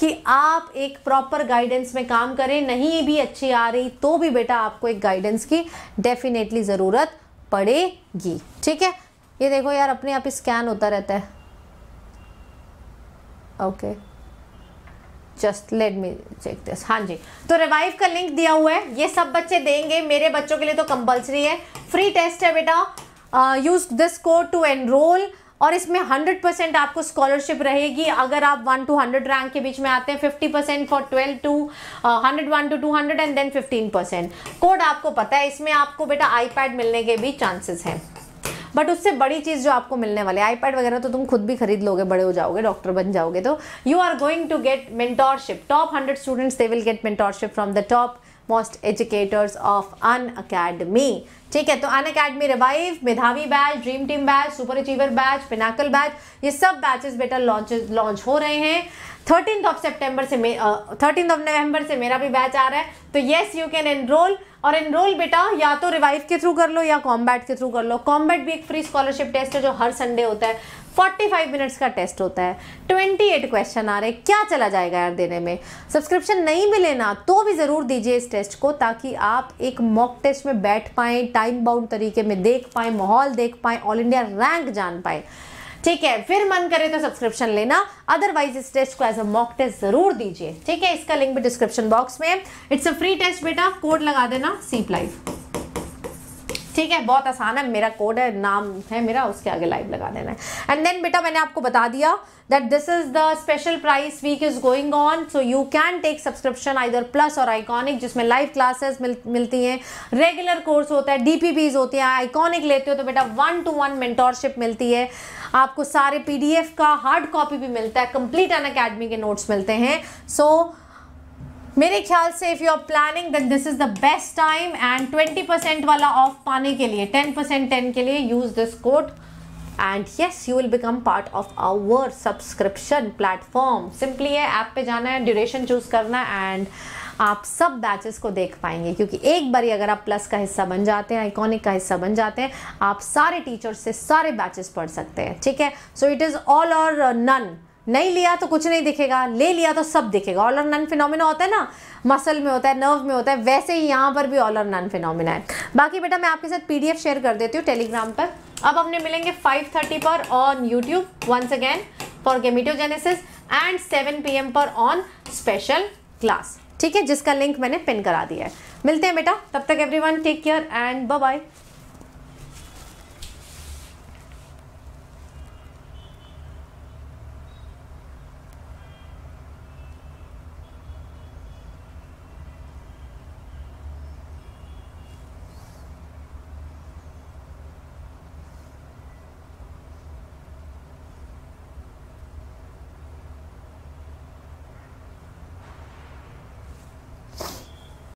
कि आप एक प्रॉपर गाइडेंस में काम करें नहीं भी अच्छी आ रही तो भी बेटा आपको एक गाइडेंस की डेफिनेटली ज़रूरत पड़ेगी ठीक है ये देखो यार अपने आप ही स्कैन होता रहता है okay just let me check this हाँ जी तो रिवाइव का लिंक दिया हुआ है ये सब बच्चे देंगे मेरे बच्चों के लिए तो कंपलसरी है फ्री टेस्ट है बेटा use this code to enroll और इसमें 100 परसेंट आपको स्कॉलरशिप रहेगी अगर आप 1 टू 100 रैंक के बीच में आते हैं 50 परसेंट for 12 to one two 200 and then 15 परसेंट कोड आपको पता है इसमें आपको बेटा आईपैड मिलने के भी चांसेस हैं बट उससे बड़ी चीज़ जो आपको मिलने वाली है आईपैड वगैरह तो तुम खुद भी खरीद लोगे बड़े हो जाओगे डॉक्टर बन जाओगे तो you are going to get mentorship top hundred students they will get mentorship from the top most educators of Unacademy ठीक है तो Unacademy revive Medhavi batch dream team batch super achiever batch pinnacle batch ये सब बैचेस बेटा लॉन्च लॉन्च हो रहे हैं थर्टीन ऑफ सेप्टेम्बर से थर्टीन ऑफ नवंबर से मेरा भी बैच आ रहा है तो येस यू कैन एनरोल और एनरोल बेटा या तो रिवाइव के थ्रू कर लो या कॉम्बैट के थ्रू कर लो कॉम्बैट भी एक फ्री स्कॉलरशिप टेस्ट है जो हर संडे होता है 45 मिनट्स का टेस्ट होता है 28 क्वेश्चन आ रहे हैं क्या चला जाएगा यार देने में सब्सक्रिप्शन नहीं मिले ना तो भी ज़रूर दीजिए इस टेस्ट को ताकि आप एक मॉक टेस्ट में बैठ पाएँ टाइम बाउंड तरीके में देख पाएँ माहौल देख पाएँ ऑल इंडिया रैंक जान पाएँ ठीक है फिर मन करे तो सब्सक्रिप्शन लेना अदरवाइज इस टेस्ट को एज अ मॉक टेस्ट जरूर दीजिए ठीक है इसका लिंक भी डिस्क्रिप्शन बॉक्स में है इट्स अ फ्री टेस्ट बेटा कोड लगा देना सीप लाइफ ठीक है बहुत आसान है मेरा कोड है नाम है मेरा उसके आगे लाइव लगा देना है एंड देन बेटा मैंने आपको बता दिया that this is the special price week is going on so you can take subscription either plus और आइकॉनिक जिसमें लाइव क्लासेस मिल, मिलती हैं रेगुलर कोर्स होता है डी होती हैं आइकॉनिक लेते हो तो बेटा वन टू वन मेंटोरशिप मिलती है आपको सारे पी का हार्ड कॉपी भी मिलता है कंप्लीट अन अकेडमी के नोट्स मिलते हैं सो so, मेरे ख्याल से if you are planning that this is the best time and twenty percent वाला ऑफ पाने के लिए टेन परसेंट टेन के लिए use this code and yes you will become part of our subscription platform simply है ऐप पे जाना है ड्यूरेशन चूज़ करना है एंड आप सब बैचेस को देख पाएंगे क्योंकि एक बार अगर आप प्लस का हिस्सा बन जाते हैं आइकॉनिक का हिस्सा बन जाते हैं आप सारे टीचर्स से सारे बैचेस पढ़ सकते हैं ठीक है so it is all or none नहीं लिया तो कुछ नहीं दिखेगा ले लिया तो सब दिखेगा ऑल और नन फिनोमिना होता है ना मसल में होता है नर्व में होता है वैसे ही यहाँ पर भी ऑल और नन फिनोमिना है बाकी बेटा मैं आपके साथ पीडीएफ शेयर कर देती हूँ टेलीग्राम पर अब अपने मिलेंगे 5:30 पर on YouTube once again for gametogenesis and 7 P पर ऑन स्पेशल क्लास ठीक है जिसका लिंक मैंने पिन करा दिया है मिलते हैं बेटा तब तक everyone take care and bye bye